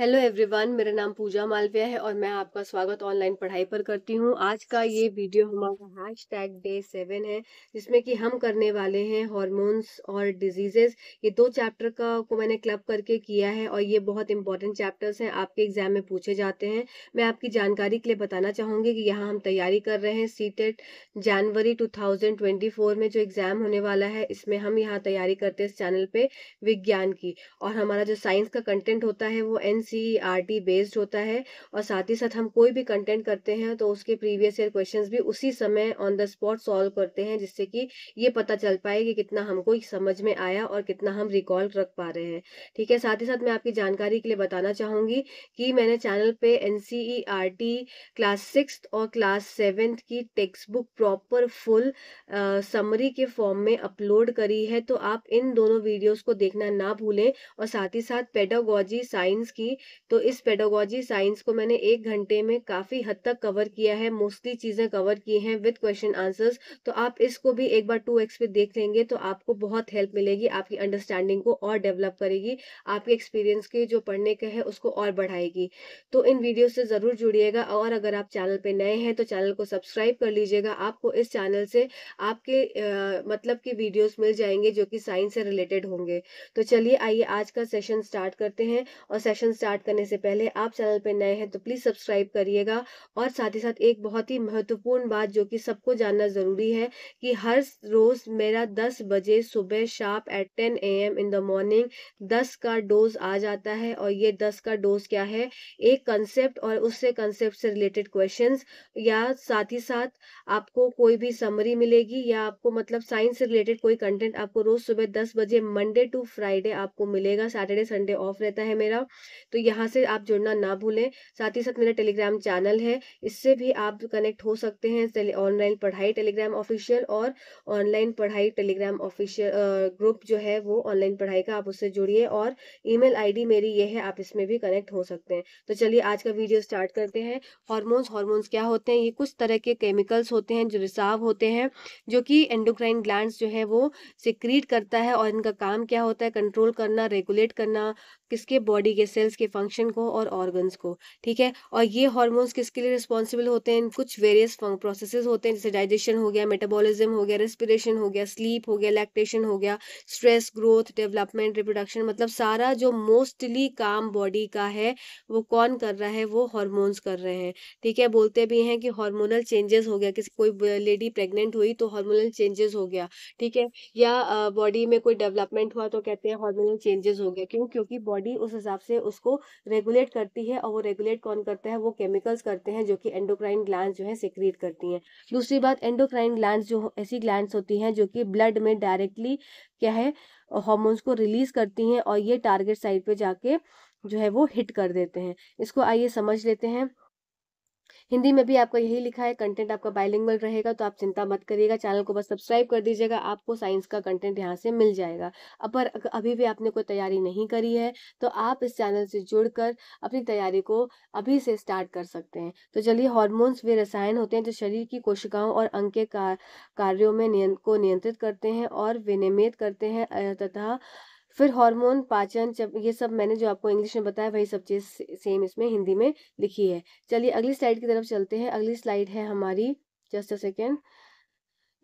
Hello everyone मेरा नाम पूजा मालविया है और मैं आपका स्वागत ऑनलाइन पढ़ाई पर करती हूँ आज का ये वीडियो हमारा हैश टैग डे सेवन है जिसमें कि हम करने वाले हैं हॉर्मोन्स और डिजीजेस ये दो चैप्टर का को मैंने क्लब करके किया है और ये बहुत इंपॉर्टेंट चैप्टर्स हैं आपके एग्जाम में पूछे जाते हैं मैं आपकी जानकारी के लिए बताना चाहूँगी कि यहाँ हम तैयारी कर रहे हैं सी टेट जनवरी टू में जो एग्ज़ाम होने वाला है इसमें हम यहाँ तैयारी करते हैं इस चैनल पर विज्ञान की और हमारा जो साइंस का कंटेंट होता है वो N C R T based होता है और साथ ही साथ हम कोई भी कंटेंट करते हैं तो उसके प्रीवियस ईयर क्वेश्चंस भी उसी समय ऑन द स्पॉट सॉल्व करते हैं जिससे कि ये पता चल पाए कि कितना हमको समझ में आया और कितना हम रिकॉल रख पा रहे हैं ठीक है साथ ही साथ मैं आपकी जानकारी के लिए बताना चाहूंगी कि मैंने चैनल पे N C E R T class six और क्लास सेवेंथ की text book proper full summary के फॉर्म में अपलोड करी है तो आप इन दोनों वीडियोस को देखना ना भूलें और साथ ही साथ पेडागोजी साइंस की की तो इस पेडोगोजी साइंस को मैंने एक घंटे में काफ़ी हद तक कवर किया है मोस्टली चीज़ें कवर की हैं विद क्वेश्चन आंसर्स तो आप इसको भी एक बार टू एक्स पे देख लेंगे तो आपको बहुत हेल्प मिलेगी आपकी अंडरस्टैंडिंग को और डेवलप करेगी आपके एक्सपीरियंस के जो पढ़ने के है उसको और बढ़ाएगी तो इन वीडियो से ज़रूर जुड़िएगा और अगर आप चैनल पर नए हैं तो चैनल को सब्सक्राइब कर लीजिएगा आपको इस चैनल से आपके आ, मतलब की वीडियोस मिल जाएंगे जो कि साइंस से रिलेटेड होंगे तो चलिए आइए आज का सेशन स्टार्ट करते हैं और सेशन स्टार्ट करने से पहले आप चैनल पर नए हैं तो प्लीज़ सब्सक्राइब करिएगा और साथ ही साथ एक बहुत ही महत्वपूर्ण बात जो कि सबको जानना ज़रूरी है कि हर रोज़ मेरा दस बजे सुबह sharp at ten A M in the morning दस का डोज आ जाता है और ये दस का डोज क्या है एक कंसेप्ट और उससे कंसेप्ट से रिलेटेड क्वेश्चन या साथ ही साथ आपको कोई भी समरी मिलेगी या आपको मतलब साइंस से रिलेटेड कोई कंटेंट आपको रोज़ सुबह दस बजे मंडे टू फ्राइडे आपको मिलेगा सैटरडे संडे ऑफ रहता है मेरा तो यहाँ से आप जुड़ना ना भूलें साथ ही साथ मेरा टेलीग्राम चैनल है इससे भी आप कनेक्ट हो सकते हैं ऑनलाइन पढ़ाई टेलीग्राम ऑफिशियल और ऑनलाइन पढ़ाई टेलीग्राम ऑफिशियल ग्रुप जो है वो ऑनलाइन पढ़ाई का आप उससे जुड़िए और ईमेल आईडी मेरी ये है आप इसमें भी कनेक्ट हो सकते हैं तो चलिए आज का वीडियो स्टार्ट करते हैं हॉर्मोन्स हॉर्मोन्स क्या होते हैं ये कुछ तरह के केमिकल्स होते हैं जो रिसाव होते हैं जो कि एंडोक्राइन ग्लैंड जो है वो सिक्रीट करता है और इनका काम क्या होता है कंट्रोल करना रेगुलेट करना किसके बॉडी के सेल्स के फंक्शन को और ऑर्गन्स को ठीक है और ये हॉर्मोन्स किसके लिए रिस्पॉन्सिबल होते हैं कुछ वेरियस प्रोसेसेस होते हैं जैसे डाइजेशन हो गया मेटाबॉलिज्म हो गया रेस्पिरेशन हो गया स्लीप हो गया लैक्टेशन हो गया स्ट्रेस ग्रोथ डेवलपमेंट रिप्रोडक्शन मतलब सारा जो मोस्टली काम बॉडी का है वो कौन कर रहा है वो हॉर्मोन्स कर रहे हैं ठीक है बोलते भी हैं कि हॉर्मोनल चेंजेस हो गया किसी कोई लेडी प्रेगनेंट हुई तो हॉर्मोनल चेंजेस हो गया ठीक है या बॉडी में कोई डेवलपमेंट हुआ तो कहते हैं हॉर्मोनल चेंजेस हो गया क्यों क्योंकि बॉडी बॉडी उस हिसाब से उसको रेगुलेट करती है और वो रेगुलेट कौन करता है वो केमिकल्स करते हैं जो कि एंडोक्राइन ग्लैंड जो है सिक्रीट करती हैं दूसरी बात एंडोक्राइन ग्लैंड जो ऐसी ग्लैंड होती हैं जो कि ब्लड में डायरेक्टली क्या है हॉर्मोन्स को रिलीज करती हैं और ये टारगेट साइड पर जाके जो है वो हिट कर देते हैं इसको आइए समझ लेते हैं हिंदी में भी आपका यही लिखा है कंटेंट आपका बाइलिंगल रहेगा तो आप चिंता मत करिएगा चैनल को बस सब्सक्राइब कर दीजिएगा आपको साइंस का कंटेंट यहाँ से मिल जाएगा पर अभी भी आपने कोई तैयारी नहीं करी है तो आप इस चैनल से जुड़कर अपनी तैयारी को अभी से स्टार्ट कर सकते हैं तो चलिए हॉर्मोन्स वे रसायन होते हैं जो शरीर की कोशिकाओं और अंग के कार्यों में नियं, को नियंत्रित करते हैं और विनियमित करते हैं तथा फिर हार्मोन पाचन जब ये सब मैंने जो आपको इंग्लिश में बताया वही सब चीज़ सेम इसमें हिंदी में लिखी है चलिए अगली स्लाइड की तरफ चलते हैं अगली स्लाइड है हमारी जस्ट अ सेकेंड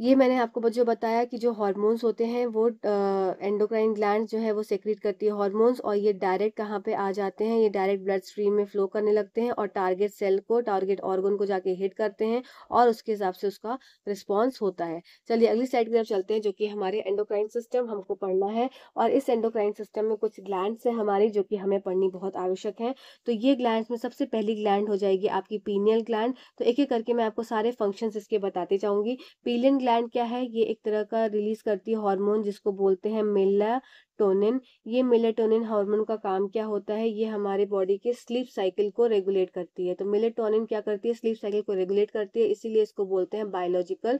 ये मैंने आपको जो बताया कि जो हार्मोन्स होते हैं वो एंडोक्राइन ग्लैंड जो है वो सेक्रेट करती है हार्मोन्स और ये डायरेक्ट कहाँ पे आ जाते हैं ये डायरेक्ट ब्लड स्ट्रीम में फ्लो करने लगते हैं और टारगेट सेल को टारगेट ऑर्गन को जाके हिट करते हैं और उसके हिसाब से उसका रिस्पॉन्स होता है चलिए अगली साइड की तरफ चलते हैं जो कि हमारे एंडोक्राइन सिस्टम हमको पढ़ना है और इस एंडोक्राइन सिस्टम में कुछ ग्लैंड है हमारी जो कि हमें पढ़नी बहुत आवश्यक है तो ये ग्लैंड में सबसे पहली ग्लैंड हो जाएगी आपकी पीनियल ग्लैंड तो एक एक करके मैं आपको सारे फंक्शन इसके बताते जाऊंगी पीलियन ग्लैंड क्या है ये एक तरह का रिलीज करती है हार्मोन जिसको बोलते हैं मेलाटोनिन ये मेलाटोनिन हार्मोन का काम क्या होता है ये हमारे बॉडी के स्लीप साइकिल को रेगुलेट करती है तो मेलाटोनिन क्या करती है स्लीप साइकिल को रेगुलेट करती है इसीलिए इसको बोलते हैं बायोलॉजिकल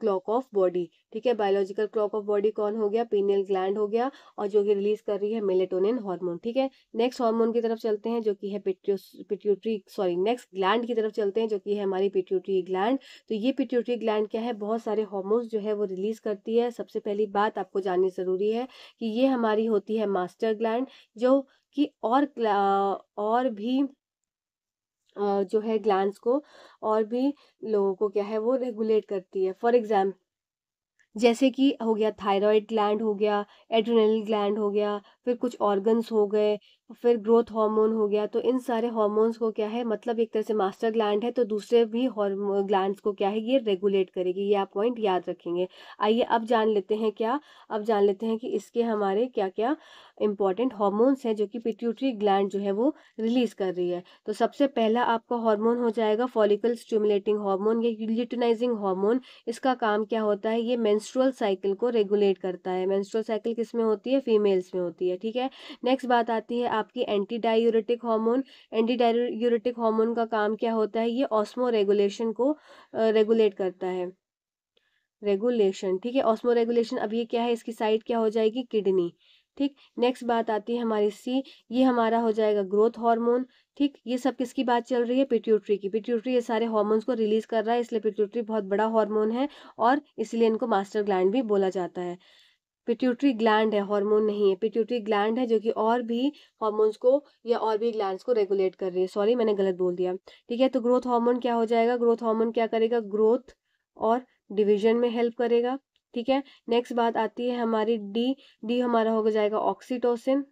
क्लॉक ऑफ बॉडी ठीक है बायोलॉजिकल क्लॉक ऑफ बॉडी कौन हो गया पीनियल ग्लैंड हो गया और जो कि रिलीज कर रही है मेलेटोनिन हार्मोन ठीक है नेक्स्ट हार्मोन की तरफ चलते हैं जो कि है पिट्यूटरी सॉरी नेक्स्ट ग्लैंड की तरफ चलते हैं जो कि है हमारी पिट्यूटरी ग्लैंड तो ये पिट्यूटरी ग्लैंड क्या है बहुत सारे हॉर्मोन्स जो है वो रिलीज करती है सबसे पहली बात आपको जाननी ज़रूरी है कि ये हमारी होती है मास्टर ग्लैंड जो कि और और भी जो है ग्लैंड्स को और भी लोगों को क्या है वो रेगुलेट करती है फॉर एग्जाम्पल जैसे कि हो गया थायराइड ग्लैंड हो गया एड्रेनल ग्लैंड हो गया फिर कुछ ऑर्गन्स हो गए फिर ग्रोथ हार्मोन हो गया तो इन सारे हार्मोन्स को क्या है मतलब एक तरह से मास्टर ग्लैंड है तो दूसरे भी ग्लैंड को क्या है ये रेगुलेट करेगी ये आप पॉइंट याद रखेंगे आइए अब जान लेते हैं क्या अब जान लेते हैं कि इसके हमारे क्या क्या इंपॉर्टेंट हार्मोन्स हैं जो कि पिट्यूटरी ग्लैंड जो है वो रिलीज़ कर रही है तो सबसे पहला आपका हार्मोन हो जाएगा फॉलिकल स्टिमुलेटिंग हार्मोन या यूटिनाइजिंग हार्मोन इसका काम क्या होता है ये मेंस्ट्रुअल साइकिल को रेगुलेट करता है मेंस्ट्रुअल साइकिल किस में होती है फीमेल्स में होती है है ठीक है नेक्स्ट बात आती है आपकी anti diuretic hormone anti diuretic hormone का काम क्या होता है ये ऑस्मो रेगुलेशन को रेगुलेट करता है रेगुलेशन ठीक है ऑस्मो रेगुलेशन अब ये क्या है इसकी साइड क्या हो जाएगी किडनी ठीक नेक्स्ट बात आती है हमारी सी ये हमारा हो जाएगा ग्रोथ हार्मोन ठीक ये सब किसकी बात चल रही है पिट्यूटरी की पिट्यूटरी ये सारे हार्मोन्स को रिलीज कर रहा है इसलिए पिट्यूटरी बहुत बड़ा हार्मोन है और इसलिए इनको मास्टर ग्लैंड भी बोला जाता है पिट्यूटरी ग्लैंड है हार्मोन नहीं है पिट्यूटरी ग्लैंड है जो कि और भी हार्मोन्स को या और भी ग्लैंड्स को रेगुलेट कर रही है सॉरी मैंने गलत बोल दिया ठीक है तो ग्रोथ हार्मोन क्या हो जाएगा ग्रोथ हार्मोन क्या करेगा ग्रोथ और डिविजन में हेल्प करेगा ठीक है नेक्स्ट बात आती है हमारी डी डी हमारा हो जाएगा ऑक्सीटोसिन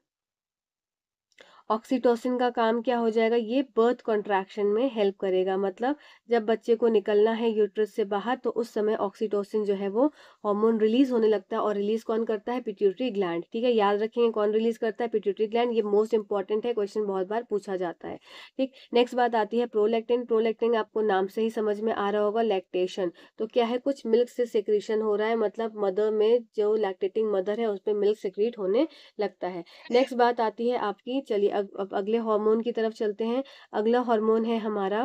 ऑक्सीटोसिन का काम क्या हो जाएगा ये बर्थ कॉन्ट्रैक्शन में हेल्प करेगा मतलब जब बच्चे को निकलना है यूट्रस से बाहर तो उस समय ऑक्सीटोसिन जो है वो हार्मोन रिलीज होने लगता है और रिलीज कौन करता है पिट्यूटरी ग्लैंड ठीक है याद रखेंगे कौन रिलीज करता है पिट्यूटरी ग्लैंड ये मोस्ट इंपॉर्टेंट है क्वेश्चन बहुत बार पूछा जाता है ठीक नेक्स्ट बात आती है प्रोलेक्टिन प्रोलेक्टिन आपको नाम से ही समझ में आ रहा होगा लैक्टेशन तो क्या है कुछ मिल्क से सिक्रीशन हो रहा है मतलब मदर में जो लैक्टेटिंग मदर है उस पर मिल्क सिक्रीट होने लगता है नेक्स्ट अच्छा। बात आती है आपकी चलिए अब अगले हार्मोन की तरफ चलते हैं अगला हार्मोन है हमारा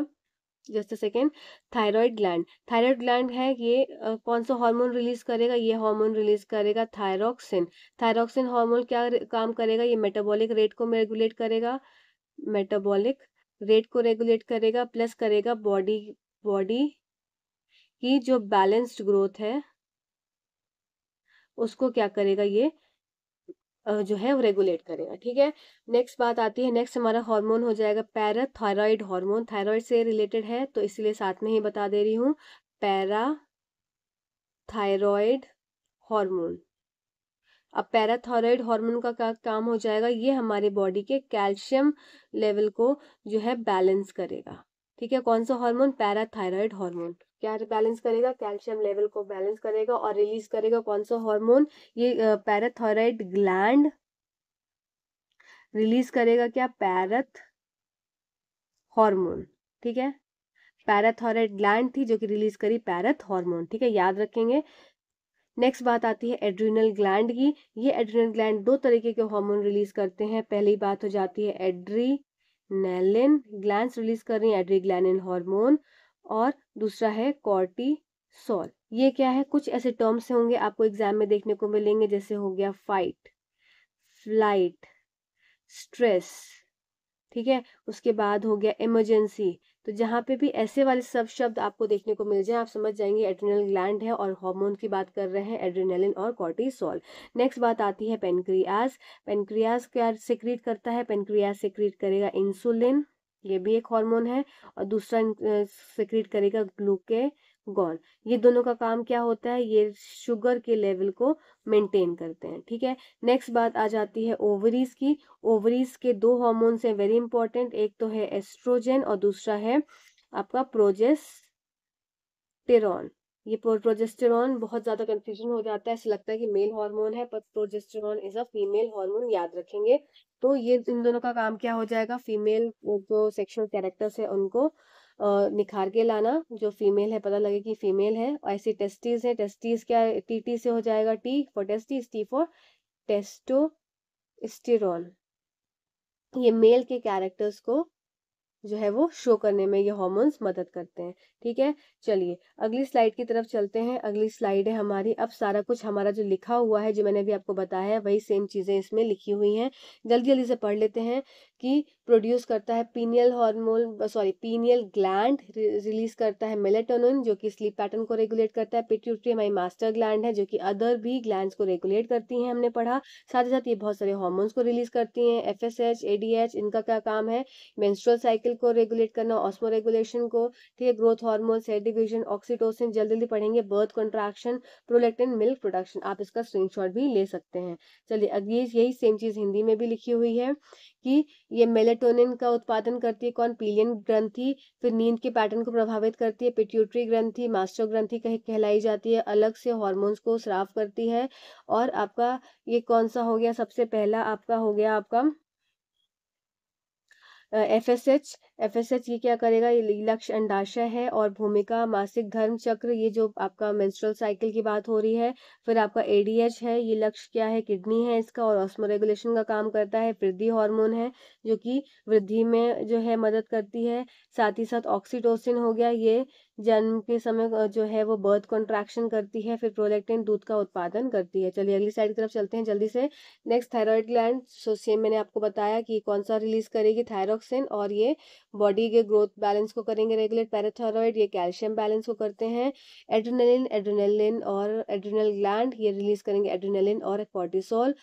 just a second thyroid gland thyroid gland है ये कौन सा हार्मोन रिलीज करेगा ये हार्मोन रिलीज करेगा थायरोक्सिन थायरोक्सिन हार्मोन क्या काम करेगा ये मेटाबॉलिक रेट को रेगुलेट करेगा मेटाबॉलिक रेट को रेगुलेट करेगा प्लस करेगा बॉडी बॉडी की जो बैलेंस्ड ग्रोथ है उसको क्या करेगा ये जो है वो रेगुलेट करेगा ठीक है नेक्स्ट बात आती है नेक्स्ट हमारा हार्मोन हो जाएगा पैराथायरॉयड हार्मोन थायराइड से रिलेटेड है तो इसीलिए साथ में ही बता दे रही हूँ पैरा थायराइड हार्मोन अब पैराथायरॉयड हार्मोन का क्या काम हो जाएगा ये हमारे बॉडी के कैल्शियम लेवल को जो है बैलेंस करेगा ठीक है कौन सा हार्मोन पैराथायरॉयड हार्मोन क्या बैलेंस करेगा कैल्शियम लेवल को बैलेंस करेगा और रिलीज करेगा कौन सा हार्मोन ये पैराथोराइड ग्लैंड रिलीज करेगा क्या पैरथ हार्मोन ठीक है पैराथोराइड ग्लैंड थी जो कि रिलीज करी पैरथ हार्मोन ठीक है याद रखेंगे नेक्स्ट बात आती है एड्रिनल ग्लैंड की ये एड्रीनल ग्लैंड दो तरीके के हार्मोन रिलीज करते हैं पहली बात हो जाती है एड्री नैलिन ग्लैंड रिलीज कर रही है एड्री एड्रीग्लैनिन हार्मोन और दूसरा है कॉर्टी सॉल ये क्या है कुछ ऐसे टर्म्स होंगे आपको एग्जाम में देखने को मिलेंगे जैसे हो गया फाइट फ्लाइट स्ट्रेस ठीक है उसके बाद हो गया इमरजेंसी तो जहाँ पे भी ऐसे वाले सब शब्द आपको देखने को मिल जाए आप समझ जाएंगे एड्रेनल ग्लैंड है और हार्मोन की बात कर रहे हैं एड्रेनलिन और कॉर्टिसोल नेक्स्ट बात आती है पेनक्रियाज पेनक्रियाज क्या सिक्रीट करता है पेनक्रियाज सिक्रीट करेगा इंसुलिन ये भी एक हार्मोन है और दूसरा सिक्रीट करेगा ग्लूके गॉन ये दोनों का काम क्या होता है ये शुगर के लेवल को मेंटेन करते हैं ठीक है नेक्स्ट बात आ जाती है ओवरीज की ओवरीज के दो हॉर्मोन्स हैं वेरी इंपॉर्टेंट एक तो है एस्ट्रोजन और दूसरा है आपका प्रोजेस्टेरॉन ये प्रोजेस्टेरॉन बहुत ज़्यादा कन्फ्यूजन हो जाता है ऐसा लगता है कि मेल हार्मोन है पर progesterone is a female hormone याद रखेंगे तो ये इन दोनों का काम क्या हो जाएगा फीमेल जो तो सेक्सुअल कैरेक्टर्स है उनको निखार के लाना जो फीमेल है पता लगे कि फीमेल है और ऐसी टेस्टीज है टेस्टीज क्या टी टी से हो जाएगा T for testes T for testosterone ये मेल के कैरेक्टर्स को जो है वो शो करने में ये हॉर्मोन्स मदद करते हैं ठीक है चलिए अगली स्लाइड की तरफ चलते हैं अगली स्लाइड है हमारी अब सारा कुछ हमारा जो लिखा हुआ है जो मैंने अभी आपको बताया है वही सेम चीज़ें इसमें लिखी हुई हैं जल्दी जल्दी से पढ़ लेते हैं की प्रोड्यूस करता है pineal hormone sorry pineal gland release करता है मेलेटोनिन जो कि स्लीप पैटर्न को रेगुलेट करता है पिट्यूटरी हमारी मास्टर ग्लैंड है जो कि अदर भी ग्लैंड को रेगुलेट करती हैं हमने पढ़ा साथ ही साथ ये बहुत सारे हॉर्मोन्स को रिलीज करती हैं एफ एस एच इनका क्या काम है मेंस्ट्रुअल साइकिल को रेगुलेट करना ऑस्मो रेगुलेशन को ठीक है growth hormone cell division oxytocin जल्दी जल्दी पढ़ेंगे birth contraction prolactin milk production आप इसका स्क्रीनशॉट भी ले सकते हैं चलिए अगली यही सेम चीज़ हिंदी में भी लिखी हुई है कि ये मेलेटोनिन का उत्पादन करती है कौन पीलियन ग्रंथि फिर नींद के पैटर्न को प्रभावित करती है पिट्यूटरी ग्रंथि मास्टर ग्रंथि कह, कहलाई जाती है अलग से हॉर्मोन्स को स्राव करती है और आपका ये कौन सा हो गया सबसे पहला आपका हो गया आपका F S H F S H ये क्या करेगा ये लक्ष्य अंडाशय है और भूमिका मासिक धर्म चक्र ये जो आपका मेंस्ट्रुअल साइकिल की बात हो रही है फिर आपका ए डी एच है ये लक्ष्य क्या है किडनी है इसका और ऑस्मो रेगुलेशन का काम करता है वृद्धि हार्मोन है जो कि वृद्धि में जो है मदद करती है साथ ही साथ ऑक्सीटोसिन हो गया ये जन्म के समय जो है वो बर्थ कॉन्ट्रैक्शन करती है फिर प्रोलेक्टिन दूध का उत्पादन करती है चलिए अगली साइड की तरफ चलते हैं जल्दी से next thyroid gland so same मैंने आपको बताया कि कौन सा रिलीज करेगी थायरोक्सिन और ये बॉडी के ग्रोथ बैलेंस को करेंगे रेगुलेट पैराथायरॉयड ये कैल्शियम बैलेंस को करते हैं एड्रेनलिन एड्रेनलिन और एड्रेनल ग्लैंड ये रिलीज करेंगे एड्रेनलिन और कॉर्टिसोल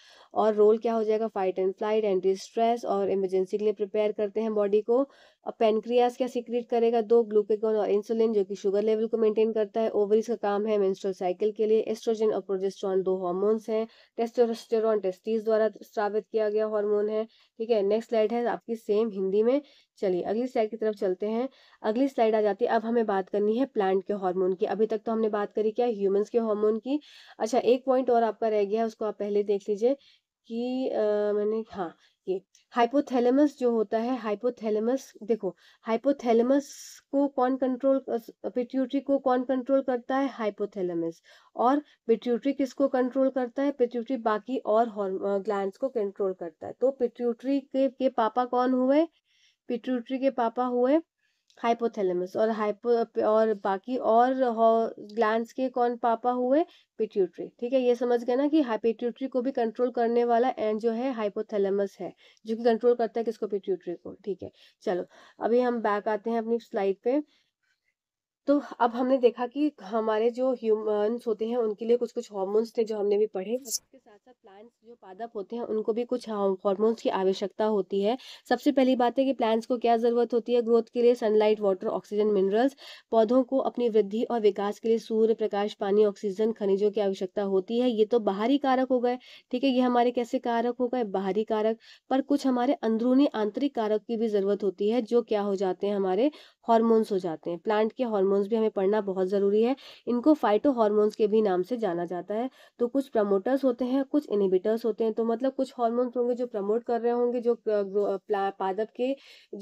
और रोल क्या हो जाएगा fight and flight anti stress और इमरजेंसी के लिए प्रिपेयर करते हैं बॉडी को और पेनक्रियास क्या सीक्रेट करेगा दो ग्लूकेगोन और इंसुलिन जो कि शुगर लेवल को मेंटेन करता है ओवरीज का काम है मेंस्ट्रुअल साइकिल के लिए एस्ट्रोजन और प्रोजेस्ट्रॉन दो हार्मोन्स हैं टेस्टोस्टेरॉन टेस्टिस द्वारा स्रावित किया गया हार्मोन है ठीक है नेक्स्ट स्लाइड है आपकी सेम हिंदी में चलिए अगली स्लाइड की तरफ चलते हैं अगली स्लाइड आ जाती है अब हमें बात करनी है प्लांट के हार्मोन की अभी तक तो हमने बात करी क्या ह्यूमन्स के हार्मोन की अच्छा एक पॉइंट और आपका रह गया है उसको आप पहले देख लीजिए कि आ, मैंने हाँ हाइपोथैलेमस जो होता है हाइपोथैलेमस देखो हाइपोथैलेमस को कौन कंट्रोल पिट्यूटरी को कौन कंट्रोल करता है हाइपोथैलेमस और पिट्यूटरी किसको कंट्रोल करता है पिट्यूटरी बाकी और ग्लैंड्स को कंट्रोल करता है तो पिट्यूटरी के, के पापा कौन हुए पिट्यूटरी के पापा हुए हाइपोथैलेमस और हाइपो और बाकी और ग्लैंड के कौन पापा हुए पिट्यूटरी ठीक है ये समझ गए ना कि पिट्यूटरी को भी कंट्रोल करने वाला एंड जो है हाइपोथैलेमस है जो कि कंट्रोल करता है किसको पिट्यूटरी को ठीक है चलो अभी हम बैक आते हैं अपनी स्लाइड पे तो अब हमने देखा कि हमारे जो ह्यूमन्स होते हैं उनके लिए कुछ कुछ हॉर्मोन्स थे जो हमने भी पढ़े उसके साथ साथ प्लांट्स जो पादप होते हैं उनको भी कुछ हॉर्मोन्स की आवश्यकता होती है सबसे पहली बात है कि प्लांट्स को क्या ज़रूरत होती है ग्रोथ के लिए सनलाइट वाटर ऑक्सीजन मिनरल्स पौधों को अपनी वृद्धि और विकास के लिए सूर्य प्रकाश पानी ऑक्सीजन खनिजों की आवश्यकता होती है ये तो बाहरी कारक हो गए ठीक है ये हमारे कैसे कारक हो गए बाहरी कारक पर कुछ हमारे अंदरूनी आंतरिक कारक की भी ज़रूरत होती है जो क्या हो जाते हैं हमारे हॉर्मोन्स हो जाते हैं प्लांट के हॉर्मोन हार्मोन्स भी हमें पढ़ना बहुत ज़रूरी है इनको फाइटो हार्मोन्स के भी नाम से जाना जाता है तो कुछ प्रमोटर्स होते हैं कुछ इनिबिटर्स होते हैं तो मतलब कुछ हार्मोन्स होंगे जो प्रमोट कर रहे होंगे जो पादप के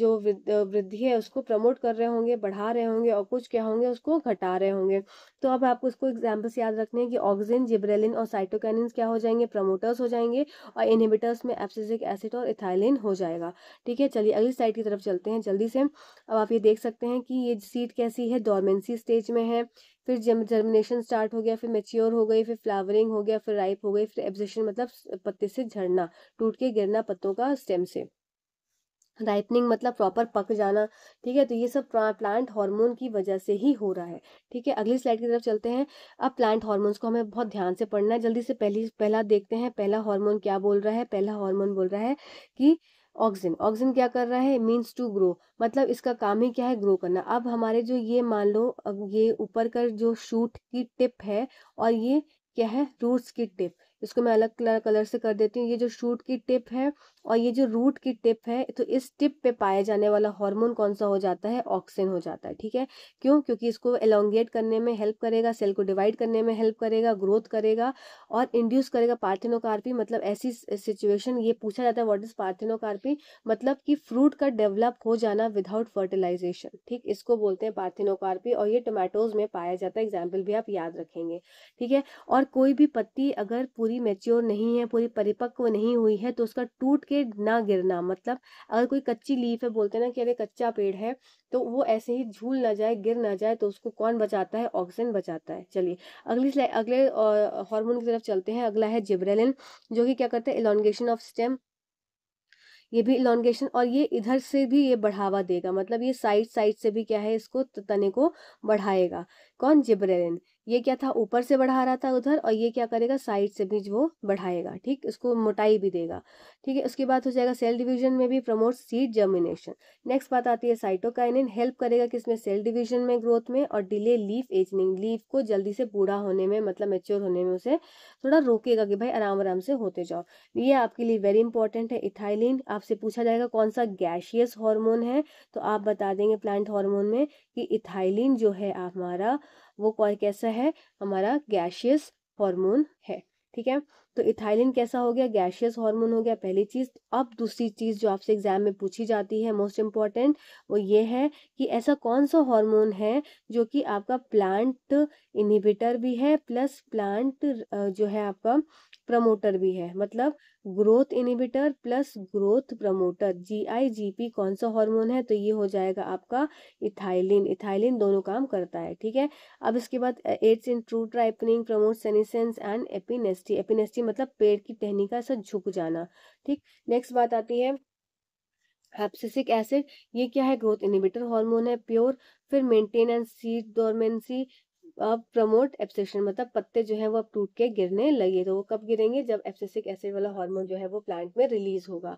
जो वृद्धि है उसको प्रमोट कर रहे होंगे बढ़ा रहे होंगे और कुछ क्या होंगे उसको घटा रहे होंगे तो अब आपको इसको एग्जाम्पल्स याद रखने हैं कि ऑक्सीजन जिब्रेलिन और साइटोकैनिन क्या हो जाएंगे प्रमोटर्स हो जाएंगे और इनिबिटर्स में एप्सिजिक एसिड और इथाइलिन हो जाएगा ठीक है चलिए अगली साइड की तरफ चलते हैं जल्दी से अब आप ये देख सकते हैं कि ये सीट कैसी है डॉर्म डॉर्मेंसी स्टेज में है फिर जम जर्मिनेशन स्टार्ट हो गया फिर मेच्योर हो गई फिर फ्लावरिंग हो गया फिर राइप हो गई फिर एब्जेशन मतलब पत्ते से झड़ना टूट के गिरना पत्तों का स्टेम से राइपनिंग मतलब प्रॉपर पक जाना ठीक है तो ये सब प्लांट हार्मोन की वजह से ही हो रहा है ठीक है अगली स्लाइड की तरफ चलते हैं अब प्लांट हार्मोन्स को हमें बहुत ध्यान से पढ़ना है जल्दी से पहली पहला देखते हैं पहला हार्मोन क्या बोल रहा है पहला हार्मोन बोल रहा है कि ऑक्सीजन ऑक्सीजन क्या कर रहा है मीन्स टू ग्रो मतलब इसका काम ही क्या है ग्रो करना अब हमारे जो ये मान लो अब ये ऊपर का जो शूट की टिप है और ये क्या है रूट्स की टिप इसको मैं अलग कलर से कर देती हूँ ये जो शूट की टिप है और ये जो रूट की टिप है तो इस टिप पे पाया जाने वाला हार्मोन कौन सा हो जाता है ऑक्सीजन हो जाता है ठीक है क्यों क्योंकि इसको एलोंगेट करने में हेल्प करेगा सेल को डिवाइड करने में हेल्प करेगा ग्रोथ करेगा और इंड्यूस करेगा पार्थिनोकार्पी मतलब ऐसी सिचुएशन ये पूछा जाता है वॉट इज पार्थिनोकार्पी मतलब कि फ्रूट का डेवलप हो जाना विदाउट फर्टिलाइजेशन ठीक इसको बोलते हैं पार्थिनोकार्पी और ये टोमेटोज में पाया जाता है एग्जाम्पल भी आप याद रखेंगे ठीक है और कोई भी पत्ती अगर पूरी पूरी मेच्योर नहीं है पूरी परिपक्व नहीं हुई है तो उसका टूट के ना गिरना मतलब अगर कोई कच्ची लीफ है बोलते हैं ना कि अरे कच्चा पेड़ है तो वो ऐसे ही झूल ना जाए गिर ना जाए तो उसको कौन बचाता है ऑक्सीजन बचाता है चलिए अगली अगले हार्मोन की तरफ चलते हैं अगला है जिब्रेलिन जो कि क्या करते हैं इलोनगेशन ऑफ स्टेम ये भी इलोनगेशन और ये इधर से भी ये बढ़ावा देगा मतलब ये साइड साइड से भी क्या है इसको तने को बढ़ाएगा कौन जिब्रेलिन ये क्या था ऊपर से बढ़ा रहा था उधर और ये क्या करेगा साइड से भी वो बढ़ाएगा ठीक उसको मोटाई भी देगा ठीक है उसके बाद हो जाएगा सेल डिवीजन में भी प्रमोट सीड जर्मिनेशन नेक्स्ट बात आती है साइटोकाइनिन हेल्प करेगा किसमें सेल डिवीजन में ग्रोथ में और डिले लीफ एजनिंग लीफ को जल्दी से बूढ़ा होने में मतलब मेच्योर होने में उसे थोड़ा रोकेगा कि भाई आराम आराम से होते जाओ ये आपके लिए वेरी इंपॉर्टेंट है इथाइलिन आपसे पूछा जाएगा कौन सा गैशियस हॉर्मोन है तो आप बता देंगे प्लांट हॉर्मोन में कि इथाइलिन जो है हमारा वो कौन कैसा है हमारा गैशियस हार्मोन है ठीक है तो इथाइलिन कैसा हो गया गैशियस हार्मोन हो गया पहली चीज अब दूसरी चीज जो आपसे एग्जाम में पूछी जाती है मोस्ट इम्पॉर्टेंट वो ये है कि ऐसा कौन सा हार्मोन है जो कि आपका प्लांट इनहिबिटर भी है प्लस प्लांट जो है आपका प्रमोटर भी है मतलब growth inhibitor plus growth promoter G I G P कौन सा हार्मोन है तो ये हो जाएगा आपका इथाइलिन इथाइलिन दोनों काम करता है ठीक है अब इसके बाद एड्स इन ट्रू ripening promote senescence and epinasty epinasty नीचे मतलब पेड़ की टहनी का ऐसा झुक जाना ठीक नेक्स्ट बात आती है हैप्सिसिक एसिड ये क्या है ग्रोथ इनिबिटर हार्मोन है प्योर फिर मेंटेनेंस सीड डोरमेंसी अब प्रमोट एप्सेशन मतलब पत्ते जो है वो अब टूट के गिरने लगे तो वो कब गिरेंगे जब एप्सेसिक एसिड वाला हार्मोन जो है वो प्लांट में रिलीज होगा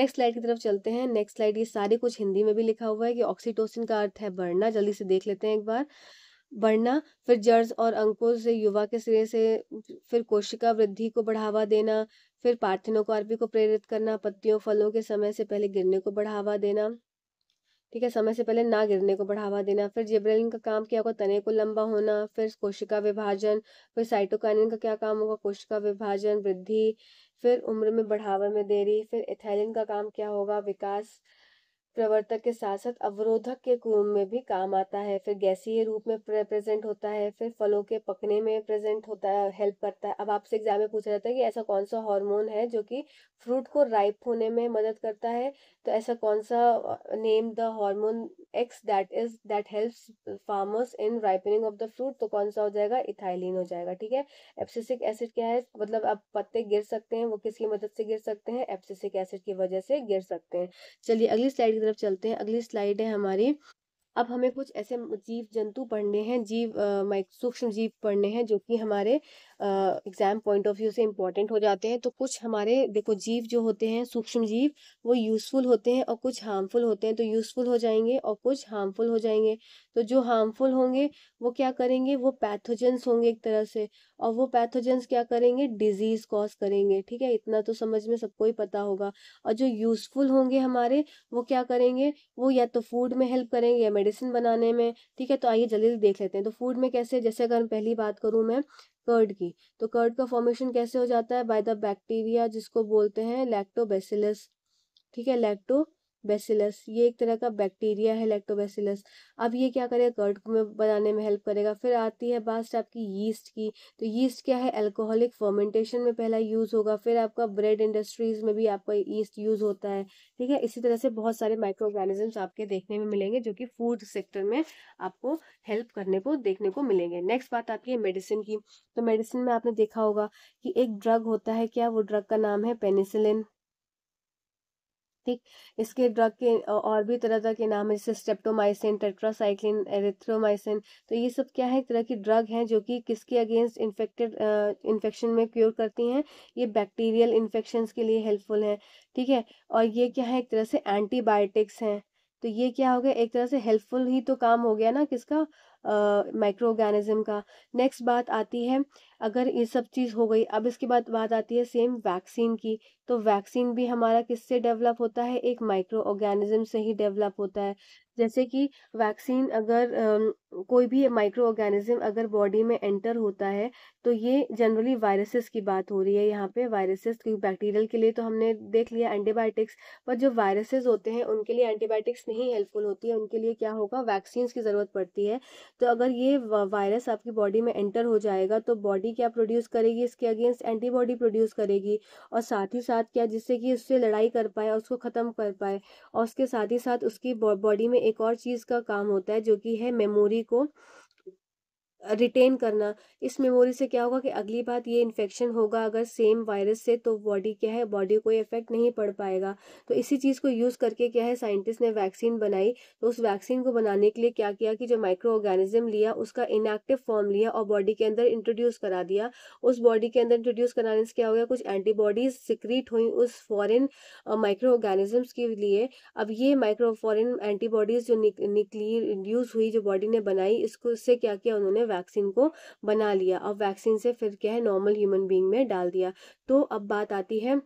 नेक्स्ट स्लाइड की तरफ चलते हैं नेक्स्ट स्लाइड ये सारे कुछ हिंदी में भी लिखा हुआ है कि ऑक्सीटोसिन का अर्थ है बढ़ना जल्दी से देख लेते हैं एक बार बढ़ना फिर जर्ज और अंकुर से युवा के सिरे से फिर कोशिका वृद्धि को बढ़ावा देना फिर पार्थिनोकार्पी को प्रेरित करना पत्तियों फलों के समय से पहले गिरने को बढ़ावा देना ठीक है समय से पहले ना गिरने को बढ़ावा देना फिर जिब्रेलिन का काम क्या होगा तने को लंबा होना फिर कोशिका विभाजन फिर साइटोकाइनिन का क्या काम होगा कोशिका विभाजन वृद्धि फिर उम्र में बढ़ावा में देरी फिर एथाइलिन का काम क्या होगा विकास प्रवर्तक के साथ साथ अवरोधक के रूप में भी काम आता है फिर गैसीय रूप में प्रेजेंट होता है फिर फलों के पकने में प्रेजेंट होता है हेल्प करता है अब आपसे एग्जाम में पूछा जाता है कि ऐसा कौन सा हार्मोन है जो कि फ्रूट को राइप होने में मदद करता है तो ऐसा कौन सा name the hormone X that is that helps farmers in ripening of the fruit तो कौन सा हो जाएगा इथाइलिन हो जाएगा ठीक है एप्सिसिक एसिड क्या है मतलब आप पत्ते गिर सकते हैं वो किसकी मदद से गिर सकते हैं एप्सिसिक एसिड की वजह से गिर सकते हैं चलिए अगली स्लाइड तरफ चलते हैं अगली स्लाइड है हमारी अब हमें कुछ ऐसे जीव जंतु पढ़ने हैं जीव सूक्ष्म जीव पढ़ने हैं जो कि हमारे एग्जाम पॉइंट ऑफ व्यू से इम्पॉर्टेंट हो जाते हैं तो कुछ हमारे देखो जीव जो होते हैं सूक्ष्म जीव वो यूज़फुल होते हैं और कुछ हार्मफुल होते हैं तो यूज़फुल हो जाएंगे और कुछ हार्मफुल हो जाएंगे तो जो हार्मफुल होंगे वो क्या करेंगे वो पैथोजेंस होंगे एक तरह से और वो पैथोजेंस क्या करेंगे डिजीज़ कॉज करेंगे ठीक है इतना तो समझ में सबको ही पता होगा और जो यूज़फुल होंगे हमारे वो क्या करेंगे वो या तो फूड में हेल्प करेंगे या मेडिसिन बनाने में ठीक है तो आइए जल्दी देख लेते हैं तो फूड में कैसे जैसे अगर पहली बात करूँ मैं कर्ड की तो कर्ड का फॉर्मेशन कैसे हो जाता है बाय द बैक्टीरिया जिसको बोलते हैं लैक्टोबेसिलस ठीक है लैक्टो बेसिलस ये एक तरह का बैक्टीरिया है लैक्टोबैसिलस अब ये क्या करेगा कर्ड में बनाने में हेल्प करेगा फिर आती है बात आपकी यीस्ट की तो यीस्ट क्या है अल्कोहलिक फर्मेंटेशन में पहला यूज़ होगा फिर आपका ब्रेड इंडस्ट्रीज़ में भी आपका यीस्ट यूज़ होता है ठीक है इसी तरह से बहुत सारे माइक्रो ऑर्गेनिजम्स आपके देखने में मिलेंगे जो कि फूड सेक्टर में आपको हेल्प करने को देखने को मिलेंगे नेक्स्ट बात आपकी है मेडिसिन की तो मेडिसिन में आपने देखा होगा कि एक ड्रग होता है क्या वो ड्रग का नाम है पेनिसिलिन ठीक इसके ड्रग के और भी तरह तरह के नाम है जैसे स्टेप्टोमाइसिन टेट्रासाइक्लिन एरिथ्रोमाइसिन तो ये सब क्या है एक तरह की ड्रग हैं जो कि किसके अगेंस्ट इन्फेक्टेड इन्फेक्शन में क्योर करती हैं ये बैक्टीरियल इन्फेक्शन के लिए हेल्पफुल हैं ठीक है और ये क्या है एक तरह से एंटीबायोटिक्स हैं तो ये क्या हो गया एक तरह से हेल्पफुल ही तो काम हो गया ना किसका माइक्रो ऑर्गेनिज्म का नेक्स्ट बात आती है अगर ये सब चीज़ हो गई अब इसके बाद बात आती है सेम वैक्सीन की तो वैक्सीन भी हमारा किससे डेवलप होता है एक माइक्रो ऑर्गेनिज्म से ही डेवलप होता है जैसे कि वैक्सीन अगर आ, कोई भी माइक्रो ऑर्गेनिज्म अगर बॉडी में एंटर होता है तो ये जनरली वायरसेस की बात हो रही है यहाँ पे वायरसेस क्योंकि बैक्टीरियल के लिए तो हमने देख लिया एंटीबायोटिक्स पर जो वायरसेस होते हैं उनके लिए एंटीबायोटिक्स नहीं हेल्पफुल होती है उनके लिए क्या होगा वैक्सीन्स की ज़रूरत पड़ती है तो अगर ये वायरस आपकी बॉडी में एंटर हो जाएगा तो बॉडी एंटीबॉडी क्या प्रोड्यूस करेगी इसके अगेंस्ट एंटीबॉडी प्रोड्यूस करेगी और साथ ही साथ क्या जिससे कि उससे लड़ाई कर पाए और उसको ख़त्म कर पाए और उसके साथ ही साथ उसकी बॉडी में एक और चीज़ का काम होता है जो कि है मेमोरी को रिटेन करना इस मेमोरी से क्या होगा कि अगली बात ये इन्फेक्शन होगा अगर सेम वायरस से तो बॉडी क्या है बॉडी कोई इफेक्ट नहीं पड़ पाएगा तो इसी चीज़ को यूज़ करके क्या है साइंटिस्ट ने वैक्सीन बनाई तो उस वैक्सीन को बनाने के लिए क्या किया कि जो माइक्रो ऑर्गेनिज्म लिया उसका इनएक्टिव फॉर्म लिया और बॉडी के अंदर इंट्रोड्यूस करा दिया उस बॉडी के अंदर इंट्रोड्यूस कराने से क्या हो गया कुछ एंटीबॉडीज सिक्रीट हुई उस फॉरन माइक्रो ऑर्गेनिजम्स के लिए अब ये माइक्रो फॉरन एंटीबॉडीज जो निकली इंड्यूस हुई जो बॉडी ने बनाई इसको उससे क्या किया उन्होंने वैक्सीन को बना लिया और वैक्सीन से फिर क्या है नॉर्मल ह्यूमन बींग में डाल दिया तो अब बात आती है